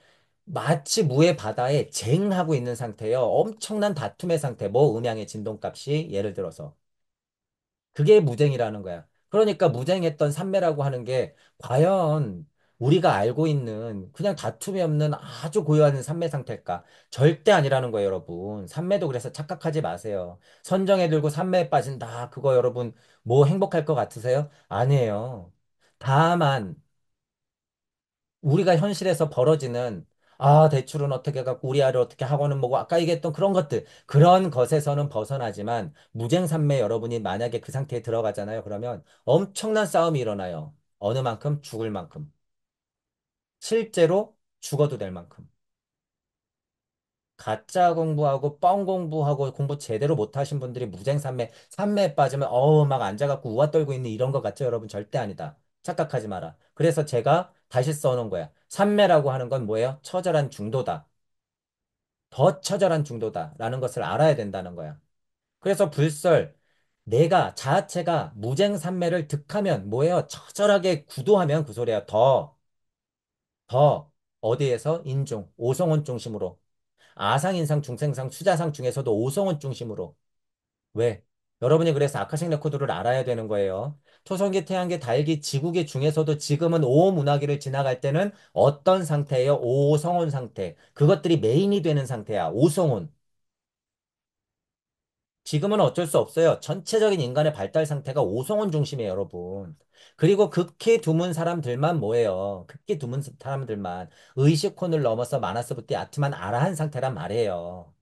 마치 무의 바다에 쟁하고 있는 상태예요. 엄청난 다툼의 상태. 뭐 음양의 진동값이 예를 들어서. 그게 무쟁이라는 거야. 그러니까 무쟁했던 삼매라고 하는 게 과연 우리가 알고 있는 그냥 다툼이 없는 아주 고요한 삼매 상태일까? 절대 아니라는 거예요, 여러분. 삼매도 그래서 착각하지 마세요. 선정에 들고 삼매에 빠진다. 그거 여러분 뭐 행복할 것 같으세요? 아니에요. 다만 우리가 현실에서 벌어지는 아, 대출은 어떻게 갖고 우리 아들 어떻게 학원은 뭐고 아까 얘기했던 그런 것들 그런 것에서는 벗어나지만 무쟁삼매 여러분이 만약에 그 상태에 들어가잖아요. 그러면 엄청난 싸움이 일어나요. 어느 만큼 죽을 만큼. 실제로 죽어도 될 만큼. 가짜 공부하고 뻥 공부하고 공부 제대로 못 하신 분들이 무쟁산매, 산매에 빠지면 어우 막 앉아갖고 우와 떨고 있는 이런 것 같죠? 여러분 절대 아니다. 착각하지 마라. 그래서 제가 다시 써놓은 거야. 산매라고 하는 건 뭐예요? 처절한 중도다. 더 처절한 중도다라는 것을 알아야 된다는 거야. 그래서 불설, 내가 자아체가 무쟁산매를 득하면 뭐예요? 처절하게 구도하면 그 소리야. 더더 어디에서 인종, 오성원 중심으로 아상인상, 중생상, 수자상 중에서도 오성원 중심으로 왜? 여러분이 그래서 아카식 레코드를 알아야 되는 거예요. 초성계, 태양계, 달기, 지구계 중에서도 지금은 오호 문화기를 지나갈 때는 어떤 상태예요? 오성온 상태. 그것들이 메인이 되는 상태야. 오성온. 지금은 어쩔 수 없어요. 전체적인 인간의 발달 상태가 오성온 중심이에요, 여러분. 그리고 극히 드문 사람들만 뭐예요? 극히 드문 사람들만 의식혼을 넘어서 마나스부터 아트만 알아한 상태란 말이에요.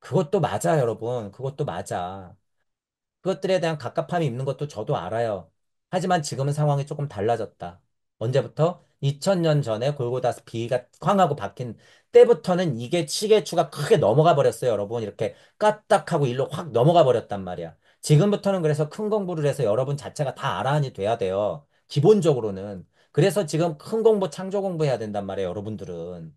그것도 맞아 여러분. 그것도 맞아. 그것들에 대한 갑갑함이 있는 것도 저도 알아요. 하지만 지금은 상황이 조금 달라졌다. 언제부터? 2000년 전에 골고다 비가 쾅하고 박힌 때부터는 이게 시계추가 크게 넘어가 버렸어요, 여러분. 이렇게 까딱하고 일로 확 넘어가 버렸단 말이야. 지금부터는 그래서 큰 공부를 해서 여러분 자체가 다알아안이 돼야 돼요. 기본적으로는. 그래서 지금 큰 공부, 창조 공부해야 된단 말이에요, 여러분들은.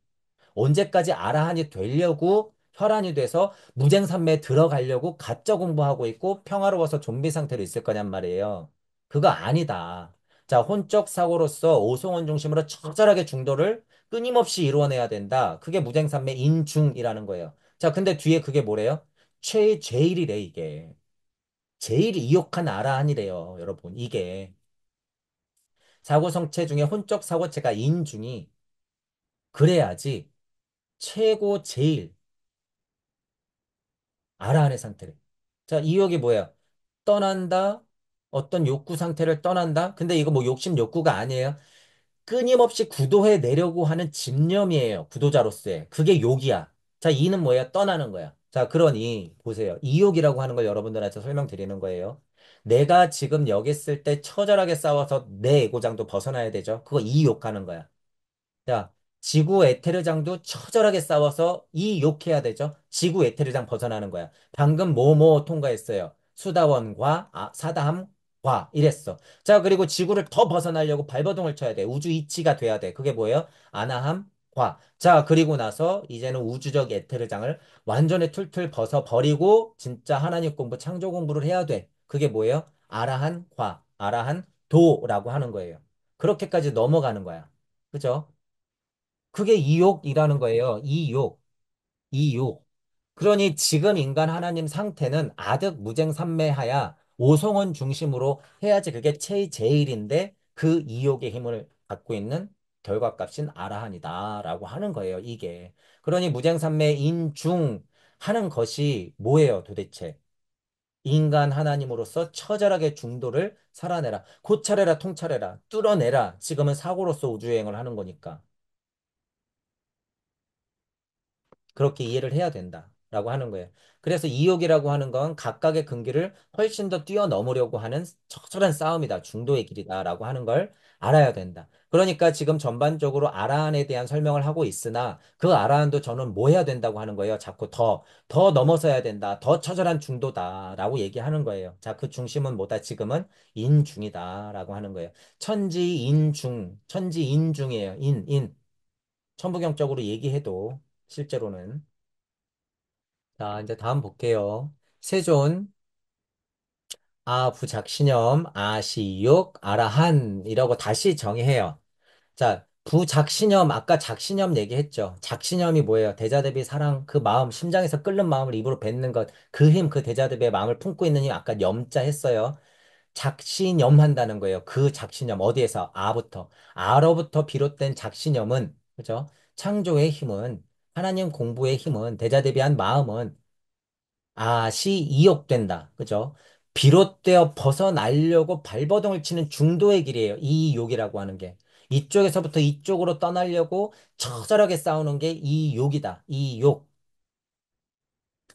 언제까지 아라한이 되려고 혈안이 돼서 무생산매에 들어가려고 가짜 공부하고 있고 평화로워서 좀비 상태로 있을 거냔 말이에요. 그거 아니다. 자, 혼적 사고로서 오송원 중심으로 적절하게 중도를 끊임없이 이루어내야 된다. 그게 무생산매 인중이라는 거예요. 자, 근데 뒤에 그게 뭐래요? 최제일이래, 이게. 제일 이혹한 나라 아니래요, 여러분. 이게 사고성체 중에 혼적 사고체가 인중이 그래야지 최고 제일 아라한의 상태를. 자, 이혹이 뭐야? 떠난다. 어떤 욕구 상태를 떠난다. 근데 이거 뭐 욕심 욕구가 아니에요. 끊임없이 구도해 내려고 하는 집념이에요. 구도자로서의. 그게 욕이야. 자, 이는 뭐야? 떠나는 거야. 자, 그러니 보세요. 이욕이라고 하는 걸 여러분들한테 설명드리는 거예요. 내가 지금 여기 있을 때 처절하게 싸워서 내 애고장도 벗어나야 되죠. 그거 이욕하는 거야. 자, 지구 에테르장도 처절하게 싸워서 이욕해야 되죠. 지구 에테르장 벗어나는 거야. 방금 뭐뭐 뭐 통과했어요. 수다원과 아, 사담 과 이랬어. 자 그리고 지구를 더 벗어나려고 발버둥을 쳐야 돼. 우주 이치가 돼야 돼. 그게 뭐예요? 아나함 자, 그리고 나서 이제는 우주적 에테르장을 완전히 툴툴 벗어 버리고 진짜 하나님 공부, 창조 공부를 해야 돼. 그게 뭐예요? 아라한 과, 아라한 도라고 하는 거예요. 그렇게까지 넘어가는 거야. 그죠? 그게 이욕이라는 거예요. 이욕. 이욕. 그러니 지금 인간 하나님 상태는 아득 무쟁 삼매하야 오성원 중심으로 해야지 그게 최제일인데 그 이욕의 힘을 갖고 있는 결과값인 아라한이다라고 하는 거예요. 이게 그러니 무쟁삼매 인중 하는 것이 뭐예요, 도대체? 인간 하나님으로서 처절하게 중도를 살아내라. 고찰해라, 통찰해라, 뚫어내라. 지금은 사고로서 우주여행을 하는 거니까. 그렇게 이해를 해야 된다. 라고 하는 거예요. 그래서 이욕이라고 하는 건 각각의 근기를 훨씬 더 뛰어넘으려고 하는 처절한 싸움이다. 중도의 길이다라고 하는 걸 알아야 된다. 그러니까 지금 전반적으로 아라한에 대한 설명을 하고 있으나 그 아라한도 저는 뭐 해야 된다고 하는 거예요. 자꾸 더, 더 넘어서야 된다. 더 처절한 중도다라고 얘기하는 거예요. 자, 그 중심은 뭐다? 지금은 인중이다라고 하는 거예요. 천지인중, 천지인중이에요. 인, 인. 천부경적으로 얘기해도 실제로는 자, 이제 다음 볼게요. 세존, 아, 부작신염, 아시육, 아라한이라고 다시 정의해요. 자, 부작신염, 아까 작신염 얘기했죠. 작신염이 뭐예요? 대자대비 사랑, 그 마음, 심장에서 끓는 마음을 입으로 뱉는 것, 그 힘, 그 대자대비의 마음을 품고 있는 힘, 아까 염자 했어요. 작신염 한다는 거예요. 그 작신염, 어디에서? 아부터. 아로부터 비롯된 작신염은, 그죠? 창조의 힘은 하나님 공부의 힘은 대자 대비한 마음은 아시 이욕된다. 그죠? 비롯되어 벗어나려고 발버둥을 치는 중도의 길이에요. 이 욕이라고 하는 게. 이쪽에서부터 이쪽으로 떠나려고 처절하게 싸우는 게 이 욕이다. 이 욕.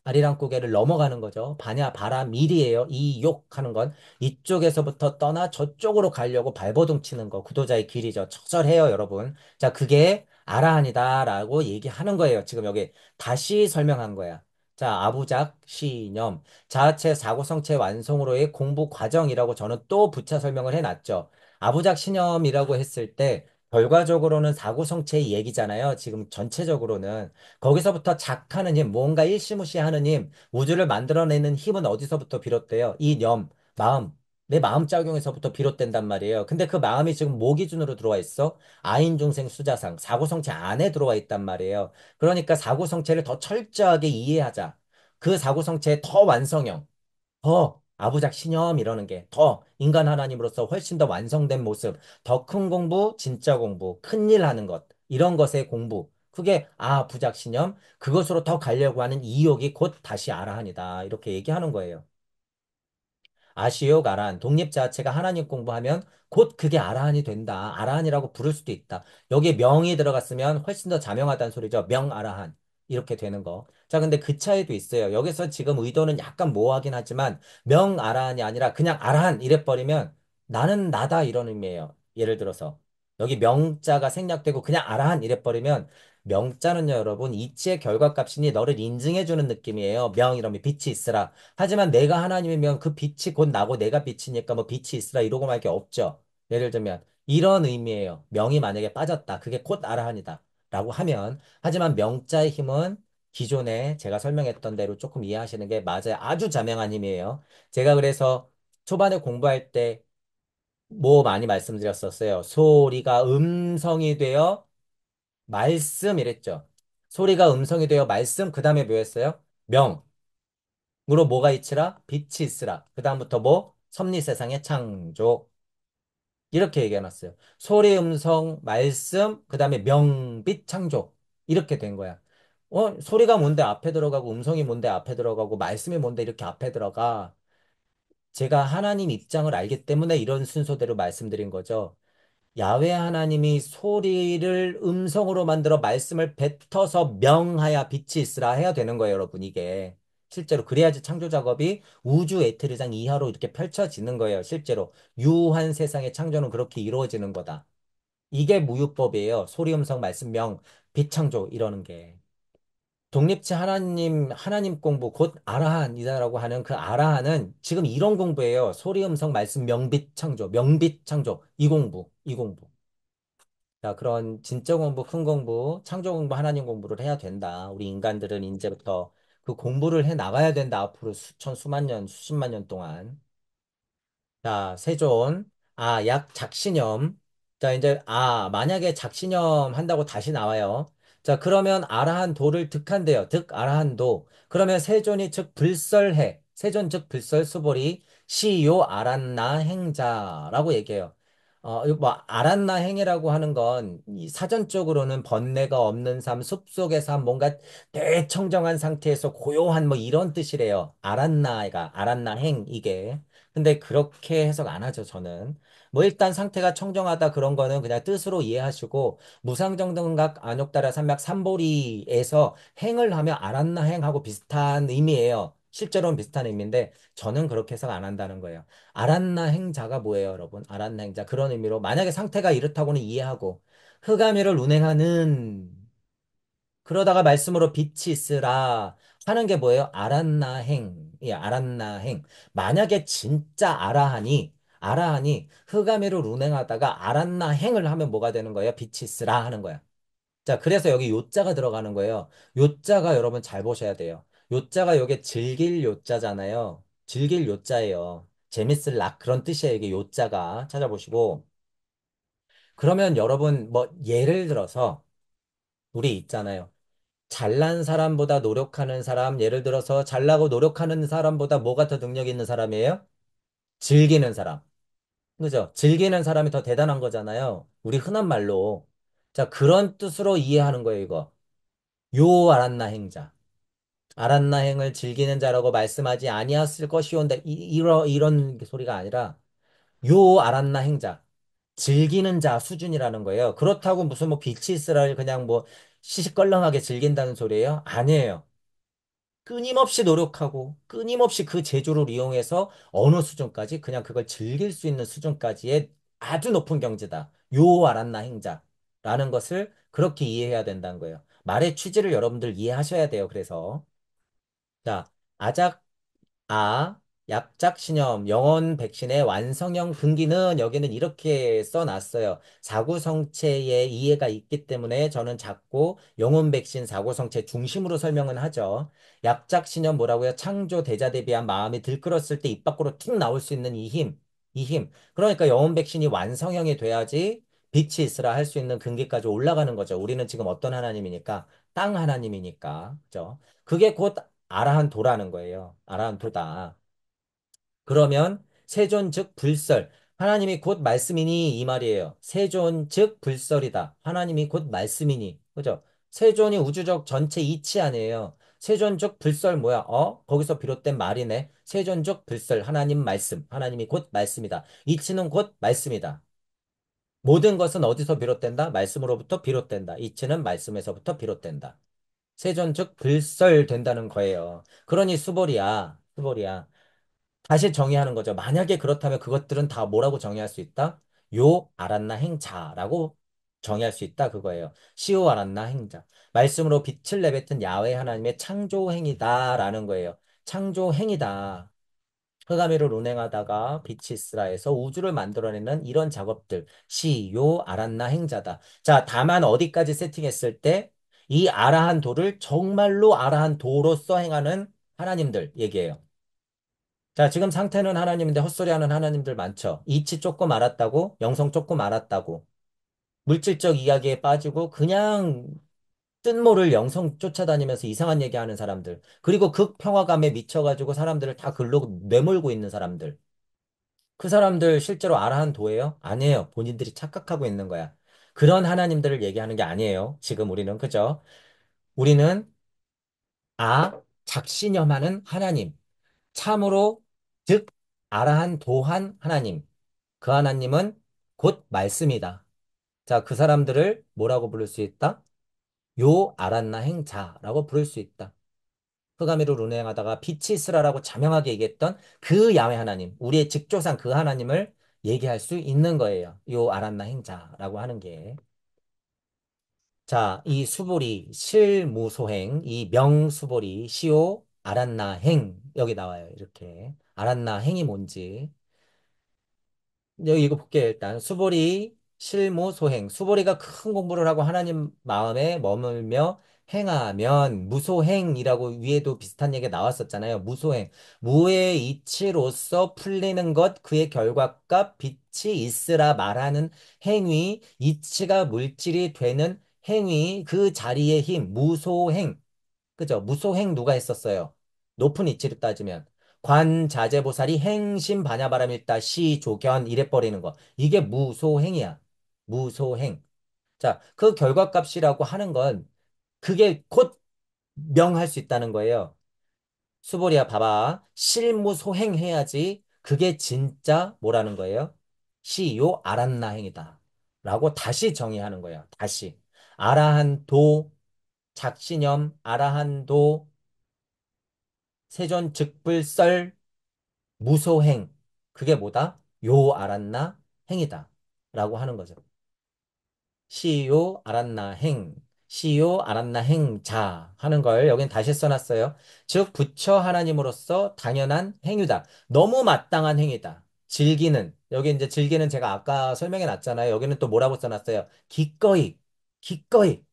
아리랑 고개를 넘어가는 거죠. 반야 바라 밀이에요. 이 욕하는 건 이쪽에서부터 떠나 저쪽으로 가려고 발버둥 치는 거. 구도자의 길이죠. 처절해요, 여러분. 자, 그게 알아아니다라고 얘기하는 거예요. 지금 여기 다시 설명한 거야. 자, 아부작, 시념, 자아체 사고성체 완성으로의 공부 과정이라고 저는 또 부차 설명을 해놨죠. 아부작 시념이라고 했을 때 결과적으로는 사고성체의 얘기잖아요. 지금 전체적으로는 거기서부터 작하는 힘, 뭔가 일시무시하는 힘, 우주를 만들어내는 힘은 어디서부터 비롯돼요? 이념, 마음, 내 마음 작용에서부터 비롯된단 말이에요. 근데 그 마음이 지금 뭐 기준으로 들어와 있어? 아인 중생 수자상 사고성체 안에 들어와 있단 말이에요. 그러니까 사고성체를 더 철저하게 이해하자. 그 사고성체의 더 완성형, 더 아부작 신념 이러는 게 더 인간 하나님으로서 훨씬 더 완성된 모습, 더 큰 공부, 진짜 공부, 큰 일 하는 것 이런 것의 공부. 그게 아 부작 신념 그것으로 더 가려고 하는 이욕이 곧 다시 아라하니다 이렇게 얘기하는 거예요. 아시오 가란 독립 자체가 하나님 공부하면 곧 그게 아라한이 된다. 아라한이라고 부를 수도 있다. 여기에 명이 들어갔으면 훨씬 더 자명하다는 소리죠. 명아라한. 이렇게 되는 거. 자, 근데 그 차이도 있어요. 여기서 지금 의도는 약간 모호하긴 하지만 명아라한이 아니라 그냥 아라한 이래버리면 나는 나다 이런 의미예요. 예를 들어서 여기 명자가 생략되고 그냥 아라한 이래버리면 명자는요, 여러분, 이치의 결과값이니 너를 인증해주는 느낌이에요. 명 이러면 빛이 있으라. 하지만 내가 하나님이면 그 빛이 곧 나고 내가 빛이니까 뭐 빛이 있으라 이러고 말게 없죠. 예를 들면 이런 의미예요. 명이 만약에 빠졌다. 그게 곧 아라한이다. 라고 하면 하지만 명자의 힘은 기존에 제가 설명했던 대로 조금 이해하시는 게 맞아요. 아주 자명한 힘이에요. 제가 그래서 초반에 공부할 때 뭐 많이 말씀드렸었어요. 소리가 음성이 되어 말씀 이랬죠. 소리가 음성이 되어 말씀 그 다음에 뭐였어요 명. 으로 뭐가 있으라? 빛이 있으라. 그 다음부터 뭐? 섭리 세상의 창조. 이렇게 얘기해놨어요. 소리, 음성, 말씀, 그 다음에 명빛 창조. 이렇게 된 거야. 어, 소리가 뭔데 앞에 들어가고, 음성이 뭔데 앞에 들어가고, 말씀이 뭔데 이렇게 앞에 들어가. 제가 하나님 입장을 알기 때문에 이런 순서대로 말씀드린 거죠. 야외 하나님이 소리를 음성으로 만들어 말씀을 뱉어서 명하여 빛이 있으라 해야 되는 거예요, 여러분, 이게. 실제로 그래야지 창조 작업이 우주 에테르장 이하로 이렇게 펼쳐지는 거예요. 실제로 유한 세상의 창조는 그렇게 이루어지는 거다. 이게 무유법이에요. 소리 음성 말씀 명 빛창조 이러는 게. 독립체 하나님, 하나님 공부, 곧 아라한이다라고 하는 그 아라한은 지금 이런 공부예요. 소리, 음성, 말씀, 명빛 창조, 명빛 창조. 이 공부, 이 공부. 자, 그런 진짜 공부, 큰 공부, 창조 공부, 하나님 공부를 해야 된다. 우리 인간들은 이제부터 그 공부를 해 나가야 된다. 앞으로 수천, 수만 년, 수십만 년 동안. 자, 세존. 아, 약, 작신염. 자, 이제, 아, 만약에 작신염 한다고 다시 나와요. 자, 그러면 아라한 도를 득한대요. 득 아라한 도. 그러면 세존이 즉 불설해. 세존 즉 불설수보리 시요 아란나 행자라고 얘기해요. 어, 뭐 아란나 행이라고 하는 건 이 사전적으로는 번뇌가 없는 삶, 숲속에서 뭔가 대청정한 상태에서 고요한 뭐 이런 뜻이래요. 아란나가 아란나 행 이게. 근데 그렇게 해석 안 하죠, 저는. 뭐 일단 상태가 청정하다 그런 거는 그냥 뜻으로 이해하시고 무상정등각 안욕다라 삼맥 삼보리에서 행을 하면 아란나 행하고 비슷한 의미예요. 실제로는 비슷한 의미인데 저는 그렇게 해석 안 한다는 거예요. 아란나 행자가 뭐예요, 여러분? 아란나 행자 그런 의미로 만약에 상태가 이렇다고는 이해하고 흑암이를 운행하는 그러다가 말씀으로 빛이 있으라 하는 게 뭐예요? 아란나 행. 예, 아란나 행. 만약에 진짜 아라하니 아라하니 흑암으로 운행하다가 아란나 행을 하면 뭐가 되는 거예요? 빛이 쓰라 하는 거야. 자, 그래서 여기 요자가 들어가는 거예요. 요자가 여러분 잘 보셔야 돼요. 요자가 여기 즐길 요자잖아요. 즐길 요자예요. 재밌을락 아, 그런 뜻이에요. 이게 요자가 찾아보시고 그러면 여러분 뭐 예를 들어서 우리 있잖아요. 잘난 사람보다 노력하는 사람, 예를 들어서 잘나고 노력하는 사람보다 뭐가 더 능력 있는 사람이에요? 즐기는 사람. 그죠? 즐기는 사람이 더 대단한 거잖아요. 우리 흔한 말로. 자, 그런 뜻으로 이해하는 거예요, 이거. 요 알았나 행자. 알았나 행을 즐기는 자라고 말씀하지 아니었을 것이온다. 이, 이러, 이런 소리가 아니라 요 알았나 행자. 즐기는 자 수준이라는 거예요. 그렇다고 무슨 뭐 비치 스라를 그냥 뭐 시시껄렁하게 즐긴다는 소리예요? 아니에요. 끊임없이 노력하고 끊임없이 그제조를 이용해서 어느 수준까지 그냥 그걸 즐길 수 있는 수준까지의 아주 높은 경지다요 알았나 행자라는 것을 그렇게 이해해야 된다는 거예요. 말의 취지를 여러분들 이해하셔야 돼요. 그래서 자 아작 아 약작 신염, 영원 백신의 완성형 분기는 여기는 이렇게 써놨어요. 사구성체의 이해가 있기 때문에 저는 작고 영원 백신 사구성체 중심으로 설명은 하죠. 약작 신염 뭐라고요? 창조 대자 대비한 마음이 들끓었을 때 입 밖으로 툭 나올 수 있는 이 힘, 이 힘. 그러니까 영원 백신이 완성형이 돼야지 빛이 있으라 할 수 있는 근기까지 올라가는 거죠. 우리는 지금 어떤 하나님이니까 땅 하나님이니까, 그죠? 그게 곧 아라한 도라는 거예요. 아라한 도다. 그러면 세존 즉 불설 하나님이 곧 말씀이니 이 말이에요. 세존 즉 불설이다. 하나님이 곧 말씀이니. 그죠? 세존이 우주적 전체 이치 아니에요. 세존 즉 불설 뭐야? 어? 거기서 비롯된 말이네. 세존 즉 불설 하나님 말씀. 하나님이 곧 말씀이다. 이치는 곧 말씀이다. 모든 것은 어디서 비롯된다? 말씀으로부터 비롯된다. 이치는 말씀에서부터 비롯된다. 세존 즉 불설된다는 거예요. 그러니 수보리야. 수보리야. 다시 정의하는 거죠. 만약에 그렇다면 그것들은 다 뭐라고 정의할 수 있다? 요 알았나 행자라고 정의할 수 있다 그거예요. 시오 알았나 행자. 말씀으로 빛을 내뱉은 야외 하나님의 창조 행위다라는 거예요. 창조 행위다. 흑암이를 운행하다가 빛이 있라에서 우주를 만들어내는 이런 작업들 시요 아란나 행자다. 자 다만 어디까지 세팅했을 때 이 아라한 도를 정말로 아라한 도로서 행하는 하나님들 얘기예요. 자, 지금 상태는 하나님인데 헛소리하는 하나님들 많죠. 이치 쫓고 말았다고, 영성 쫓고 말았다고, 물질적 이야기에 빠지고 그냥 뜻모를 영성 쫓아다니면서 이상한 얘기하는 사람들, 그리고 극평화감에 미쳐가지고 사람들을 다 글로 내몰고 있는 사람들. 그 사람들 실제로 아라한 도예요? 아니에요. 본인들이 착각하고 있는 거야. 그런 하나님들을 얘기하는 게 아니에요. 지금 우리는 그죠? 우리는 아 작신념하는 하나님. 참으로 즉 아라한 도한 하나님. 그 하나님은 곧 말씀이다. 자, 그 사람들을 뭐라고 부를 수 있다? 요 아란나 행자라고 부를 수 있다. 흑암으로 운행하다가 빛이 있으라라고 자명하게 얘기했던 그 야훼 하나님, 우리의 직조상 그 하나님을 얘기할 수 있는 거예요. 요 아란나 행자라고 하는 게. 자, 이 수보리 실무소행, 이 명수보리 시오 아란나 행 여기 나와요. 이렇게. 알았나 행이 뭔지. 여기 네, 이거 볼게 일단 수보리 실무 소행. 수보리가 큰 공부를 하고 하나님 마음에 머물며 행하면 무소행이라고 위에도 비슷한 얘기가 나왔었잖아요. 무소행. 무의 이치로서 풀리는 것 그의 결과값 빛이 있으라 말하는 행위 이치가 물질이 되는 행위 그 자리의 힘 무소행. 그죠? 무소행 누가 했었어요? 높은 이치로 따지면 관자재보살이 행심 반야바람일다 시조견 이래버리는 거. 이게 무소행이야. 무소행. 자, 그 결과값이라고 하는 건 그게 곧 명할 수 있다는 거예요. 수보리야 봐봐. 실무소행 해야지 그게 진짜 뭐라는 거예요? 시요 알았나 행이다. 라고 다시 정의하는 거예요. 다시. 아라한도, 작신염 아라한도, 세존 즉불설 무소행 그게 뭐다? 요 알았나 행이다 라고 하는 거죠. 시요 알았나 행 시요 알았나 행 자 하는 걸 여긴 다시 써놨어요. 즉 부처 하나님으로서 당연한 행위다. 너무 마땅한 행위다. 즐기는 여기 이제 즐기는 제가 아까 설명해 놨잖아요. 여기는 또 뭐라고 써놨어요? 기꺼이 기꺼이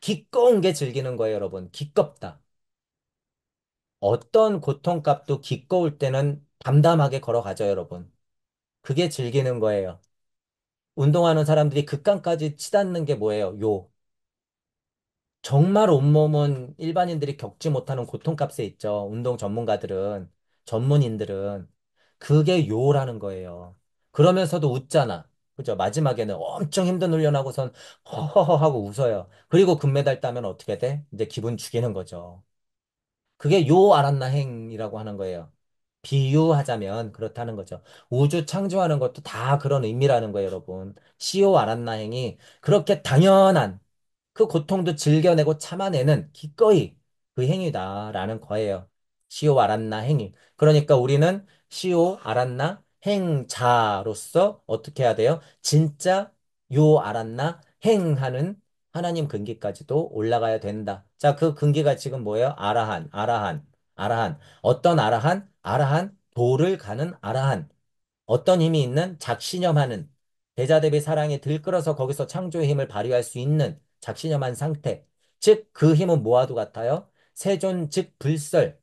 기꺼운 게 즐기는 거예요 여러분. 기껍다. 어떤 고통값도 기꺼울 때는 담담하게 걸어가죠, 여러분. 그게 즐기는 거예요. 운동하는 사람들이 극강까지 치닫는 게 뭐예요? 요. 정말 온몸은 일반인들이 겪지 못하는 고통값에 있죠. 운동 전문가들은, 전문인들은. 그게 요라는 거예요. 그러면서도 웃잖아. 그죠? 마지막에는 엄청 힘든 훈련하고선 허허허 하고 웃어요. 그리고 금메달 따면 어떻게 돼? 이제 기분 죽이는 거죠. 그게 요 알았나 행이라고 하는 거예요. 비유하자면 그렇다는 거죠. 우주 창조하는 것도 다 그런 의미라는 거예요, 여러분. 시오 알았나 행이 그렇게 당연한 그 고통도 즐겨내고 참아내는 기꺼이 그 행위다라는 거예요. 시오 알았나 행이 그러니까 우리는 시오 알았나 행자로서 어떻게 해야 돼요? 진짜 요 알았나 행하는 하나님 근기까지도 올라가야 된다. 자, 그 근기가 지금 뭐예요? 아라한, 아라한, 아라한. 어떤 아라한? 아라한, 도를 가는 아라한. 어떤 힘이 있는 작신념하는 대자대비 사랑에 들끓어서 거기서 창조의 힘을 발휘할 수 있는 작신념한 상태. 즉, 그 힘은 모아도 같아요? 세존 즉 불설.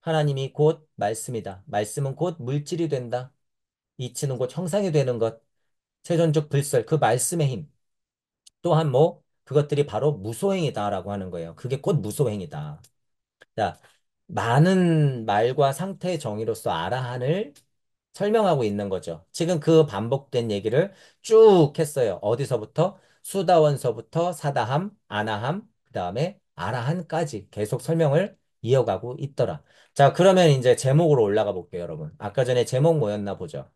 하나님이 곧 말씀이다. 말씀은 곧 물질이 된다. 이치는 곧 형상이 되는 것. 세존 즉 불설. 그 말씀의 힘. 또한 뭐 그것들이 바로 무소행이다라고 하는 거예요. 그게 곧 무소행이다. 자, 많은 말과 상태의 정의로서 아라한을 설명하고 있는 거죠. 지금 그 반복된 얘기를 쭉 했어요. 어디서부터? 수다원서부터 사다함, 아나함, 그 다음에 아라한까지 계속 설명을 이어가고 있더라. 자, 그러면 이제 제목으로 올라가 볼게요, 여러분. 아까 전에 제목 뭐였나 보죠.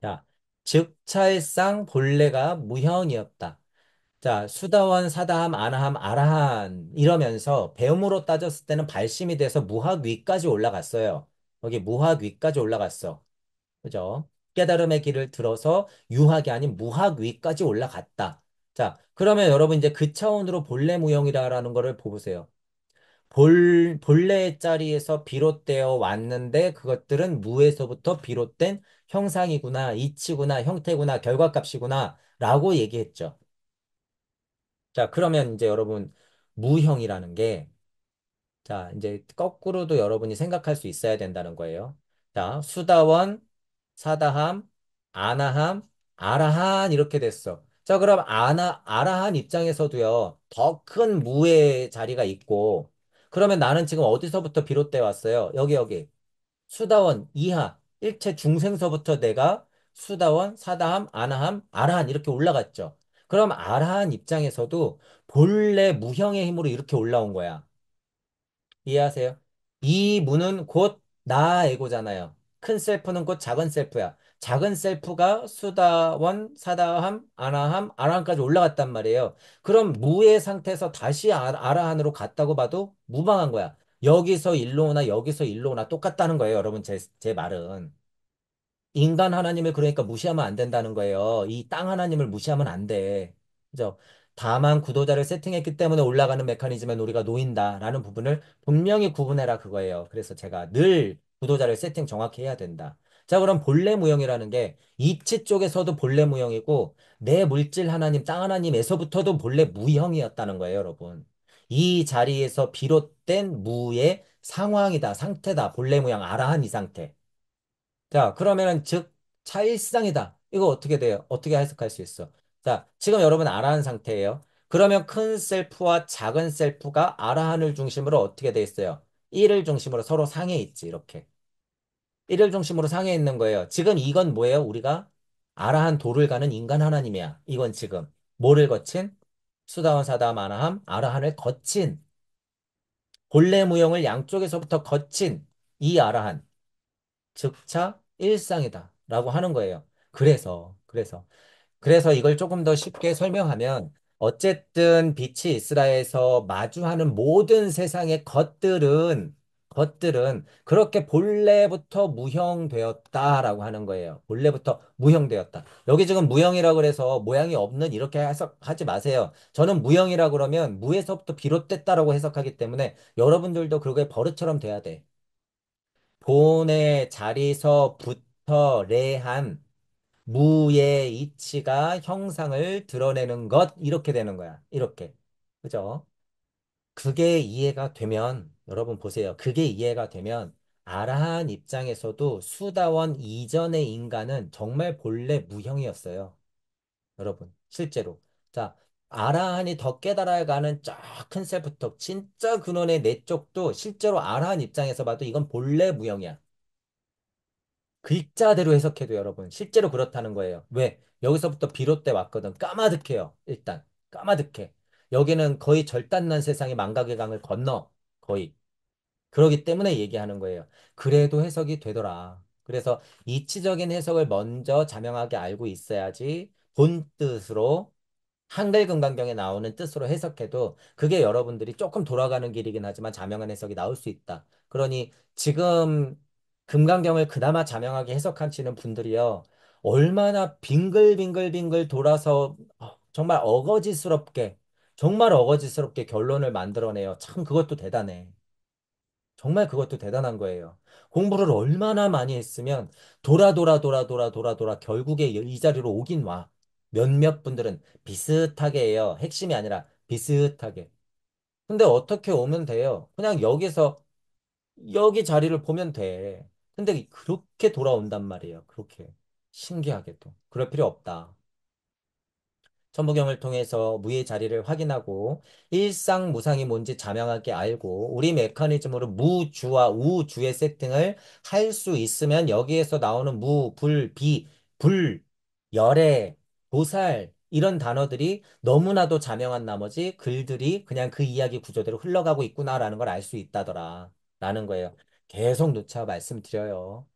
자, 즉 찰상 본래가 무형이었다. 자, 수다원, 사다함, 아나함, 아라한 이러면서 배움으로 따졌을 때는 발심이 돼서 무학 위까지 올라갔어요. 여기 무학 위까지 올라갔어. 그죠? 깨달음의 길을 들어서 유학이 아닌 무학 위까지 올라갔다. 자, 그러면 여러분 이제 그 차원으로 본래 무형이라는 거를 보세요. 본, 본래의 자리에서 비롯되어 왔는데 그것들은 무에서부터 비롯된 형상이구나, 이치구나, 형태구나, 결과값이구나 라고 얘기했죠. 자, 그러면 이제 여러분, 무형이라는 게, 자, 이제 거꾸로도 여러분이 생각할 수 있어야 된다는 거예요. 자, 수다원, 사다함, 아나함, 아라한 이렇게 됐어. 자, 그럼 아나, 아라한 입장에서도요, 더 큰 무의 자리가 있고, 그러면 나는 지금 어디서부터 비롯돼 왔어요? 여기, 여기. 수다원 이하, 일체 중생서부터 내가 수다원, 사다함, 아나함, 아라한 이렇게 올라갔죠. 그럼 아라한 입장에서도 본래 무형의 힘으로 이렇게 올라온 거야. 이해하세요? 이 무는 곧 나에고잖아요. 큰 셀프는 곧 작은 셀프야. 작은 셀프가 수다원, 사다함, 아나함, 아라함까지 올라갔단 말이에요. 그럼 무의 상태에서 다시 아, 아라한으로 갔다고 봐도 무방한 거야. 여기서 일로 오나 여기서 일로 오나 똑같다는 거예요, 여러분 제, 제 말은. 인간 하나님을 그러니까 무시하면 안 된다는 거예요. 이 땅 하나님을 무시하면 안 돼. 그죠? 다만 구도자를 세팅했기 때문에 올라가는 메커니즘에 우리가 놓인다라는 부분을 분명히 구분해라 그거예요. 그래서 제가 늘 구도자를 세팅 정확히 해야 된다. 자, 그럼 본래 무형이라는 게 입체 쪽에서도 본래 무형이고 내 물질 하나님, 땅 하나님에서부터도 본래 무형이었다는 거예요, 여러분. 이 자리에서 비롯된 무의 상황이다, 상태다, 본래 모양, 아라한 이 상태. 자, 그러면은 즉 차일성이다. 이거 어떻게 돼요? 어떻게 해석할 수 있어? 자, 지금 여러분 아라한 상태예요. 그러면 큰 셀프와 작은 셀프가 아라한을 중심으로 어떻게 돼 있어요? 1을 중심으로 서로 상해 있지, 이렇게. 1을 중심으로 상해 있는 거예요. 지금 이건 뭐예요? 우리가 아라한 도를 가는 인간 하나님이야. 이건 지금 뭐를 거친? 수다원 사다함 아나함 아라한을 거친 본래 무형을 양쪽에서부터 거친 이 아라한 즉차 일상이다라고 하는 거예요. 그래서 그래서 그래서 이걸 조금 더 쉽게 설명하면 어쨌든 빛이 이스라엘에서 마주하는 모든 세상의 것들은 것들은 그렇게 본래부터 무형되었다라고 하는 거예요. 본래부터 무형되었다. 여기 지금 무형이라고 해서 모양이 없는 이렇게 해석하지 마세요. 저는 무형이라고 그러면 무에서부터 비롯됐다라고 해석하기 때문에 여러분들도 그게 버릇처럼 돼야 돼. 본의 자리서부터 레한 무의 이치가 형상을 드러내는 것 이렇게 되는 거야. 이렇게. 그죠? 그게 이해가 되면 여러분 보세요. 그게 이해가 되면 아라한 입장에서도 수다원 이전의 인간은 정말 본래 무형이었어요. 여러분 실제로. 자, 아라한이 더 깨달아가는 쫙 큰 셀프톡 진짜 근원의 내 쪽도 실제로 아라한 입장에서 봐도 이건 본래 무형이야. 글자대로 그 해석해도 여러분 실제로 그렇다는 거예요. 왜? 여기서부터 비롯돼 왔거든. 까마득해요. 일단 까마득해. 여기는 거의 절단난 세상의 망각의 강을 건너 거의. 그러기 때문에 얘기하는 거예요. 그래도 해석이 되더라. 그래서 이치적인 해석을 먼저 자명하게 알고 있어야지 본 뜻으로 한글 금강경에 나오는 뜻으로 해석해도 그게 여러분들이 조금 돌아가는 길이긴 하지만 자명한 해석이 나올 수 있다. 그러니 지금 금강경을 그나마 자명하게 해석하시는 분들이요. 얼마나 빙글빙글빙글 돌아서 어, 정말 어거지스럽게 정말 어거지스럽게 결론을 만들어내요. 참 그것도 대단해. 정말 그것도 대단한 거예요. 공부를 얼마나 많이 했으면 돌아 돌아 돌아 돌아 돌아 돌아 결국에 이 자리로 오긴 와. 몇몇 분들은 비슷하게 해요. 핵심이 아니라 비슷하게. 근데 어떻게 오면 돼요? 그냥 여기서 여기 자리를 보면 돼. 근데 그렇게 돌아온단 말이에요. 그렇게. 신기하게도. 그럴 필요 없다. 천부경을 통해서 무의 자리를 확인하고 일상 무상이 뭔지 자명하게 알고 우리 메커니즘으로 무주와 우주의 세팅을 할 수 있으면 여기에서 나오는 무, 불, 비, 불, 열의 도살 이런 단어들이 너무나도 자명한 나머지 글들이 그냥 그 이야기 구조대로 흘러가고 있구나라는 걸 알 수 있다더라. 라는 거예요. 계속 놓쳐 말씀드려요.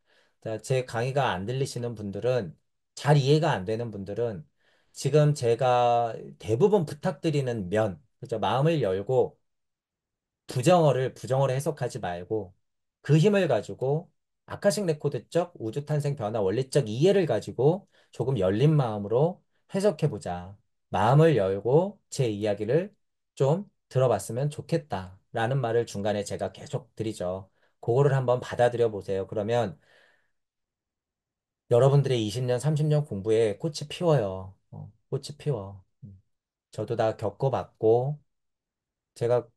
제 강의가 안 들리시는 분들은 잘 이해가 안 되는 분들은 지금 제가 대부분 부탁드리는 면, 그죠? 마음을 열고 부정어를 부정어로 해석하지 말고 그 힘을 가지고 아카식 레코드적 우주 탄생 변화 원리적 이해를 가지고 조금 열린 마음으로 해석해보자. 마음을 열고 제 이야기를 좀 들어봤으면 좋겠다. 라는 말을 중간에 제가 계속 드리죠. 그거를 한번 받아들여 보세요. 그러면 여러분들의 20년, 30년 공부에 꽃이 피워요. 어, 꽃이 피워. 음. 저도 다 겪어봤고, 제가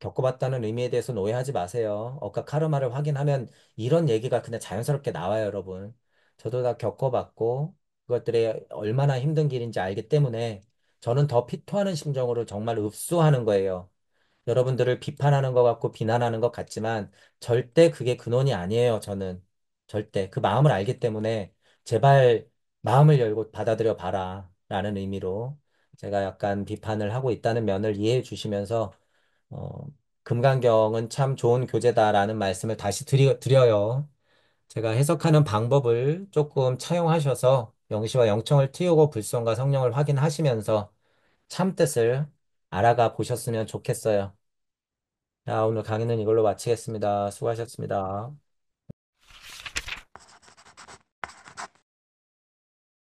겪어봤다는 의미에 대해서는 오해하지 마세요. 어까 카르마를 확인하면 이런 얘기가 그냥 자연스럽게 나와요, 여러분. 저도 다 겪어봤고, 그것들이 얼마나 힘든 길인지 알기 때문에 저는 더 피토하는 심정으로 정말 읍소하는 거예요. 여러분들을 비판하는 것 같고 비난하는 것 같지만 절대 그게 근원이 아니에요. 저는 절대 그 마음을 알기 때문에 제발 마음을 열고 받아들여 봐라 라는 의미로 제가 약간 비판을 하고 있다는 면을 이해해 주시면서 어, 금강경은 참 좋은 교재다라는 말씀을 다시 드리, 드려요. 제가 해석하는 방법을 조금 차용하셔서 영시와 영청을 틔우고 불성과 성령을 확인하시면서 참뜻을 알아가 보셨으면 좋겠어요. 자, 오늘 강의는 이걸로 마치겠습니다. 수고하셨습니다.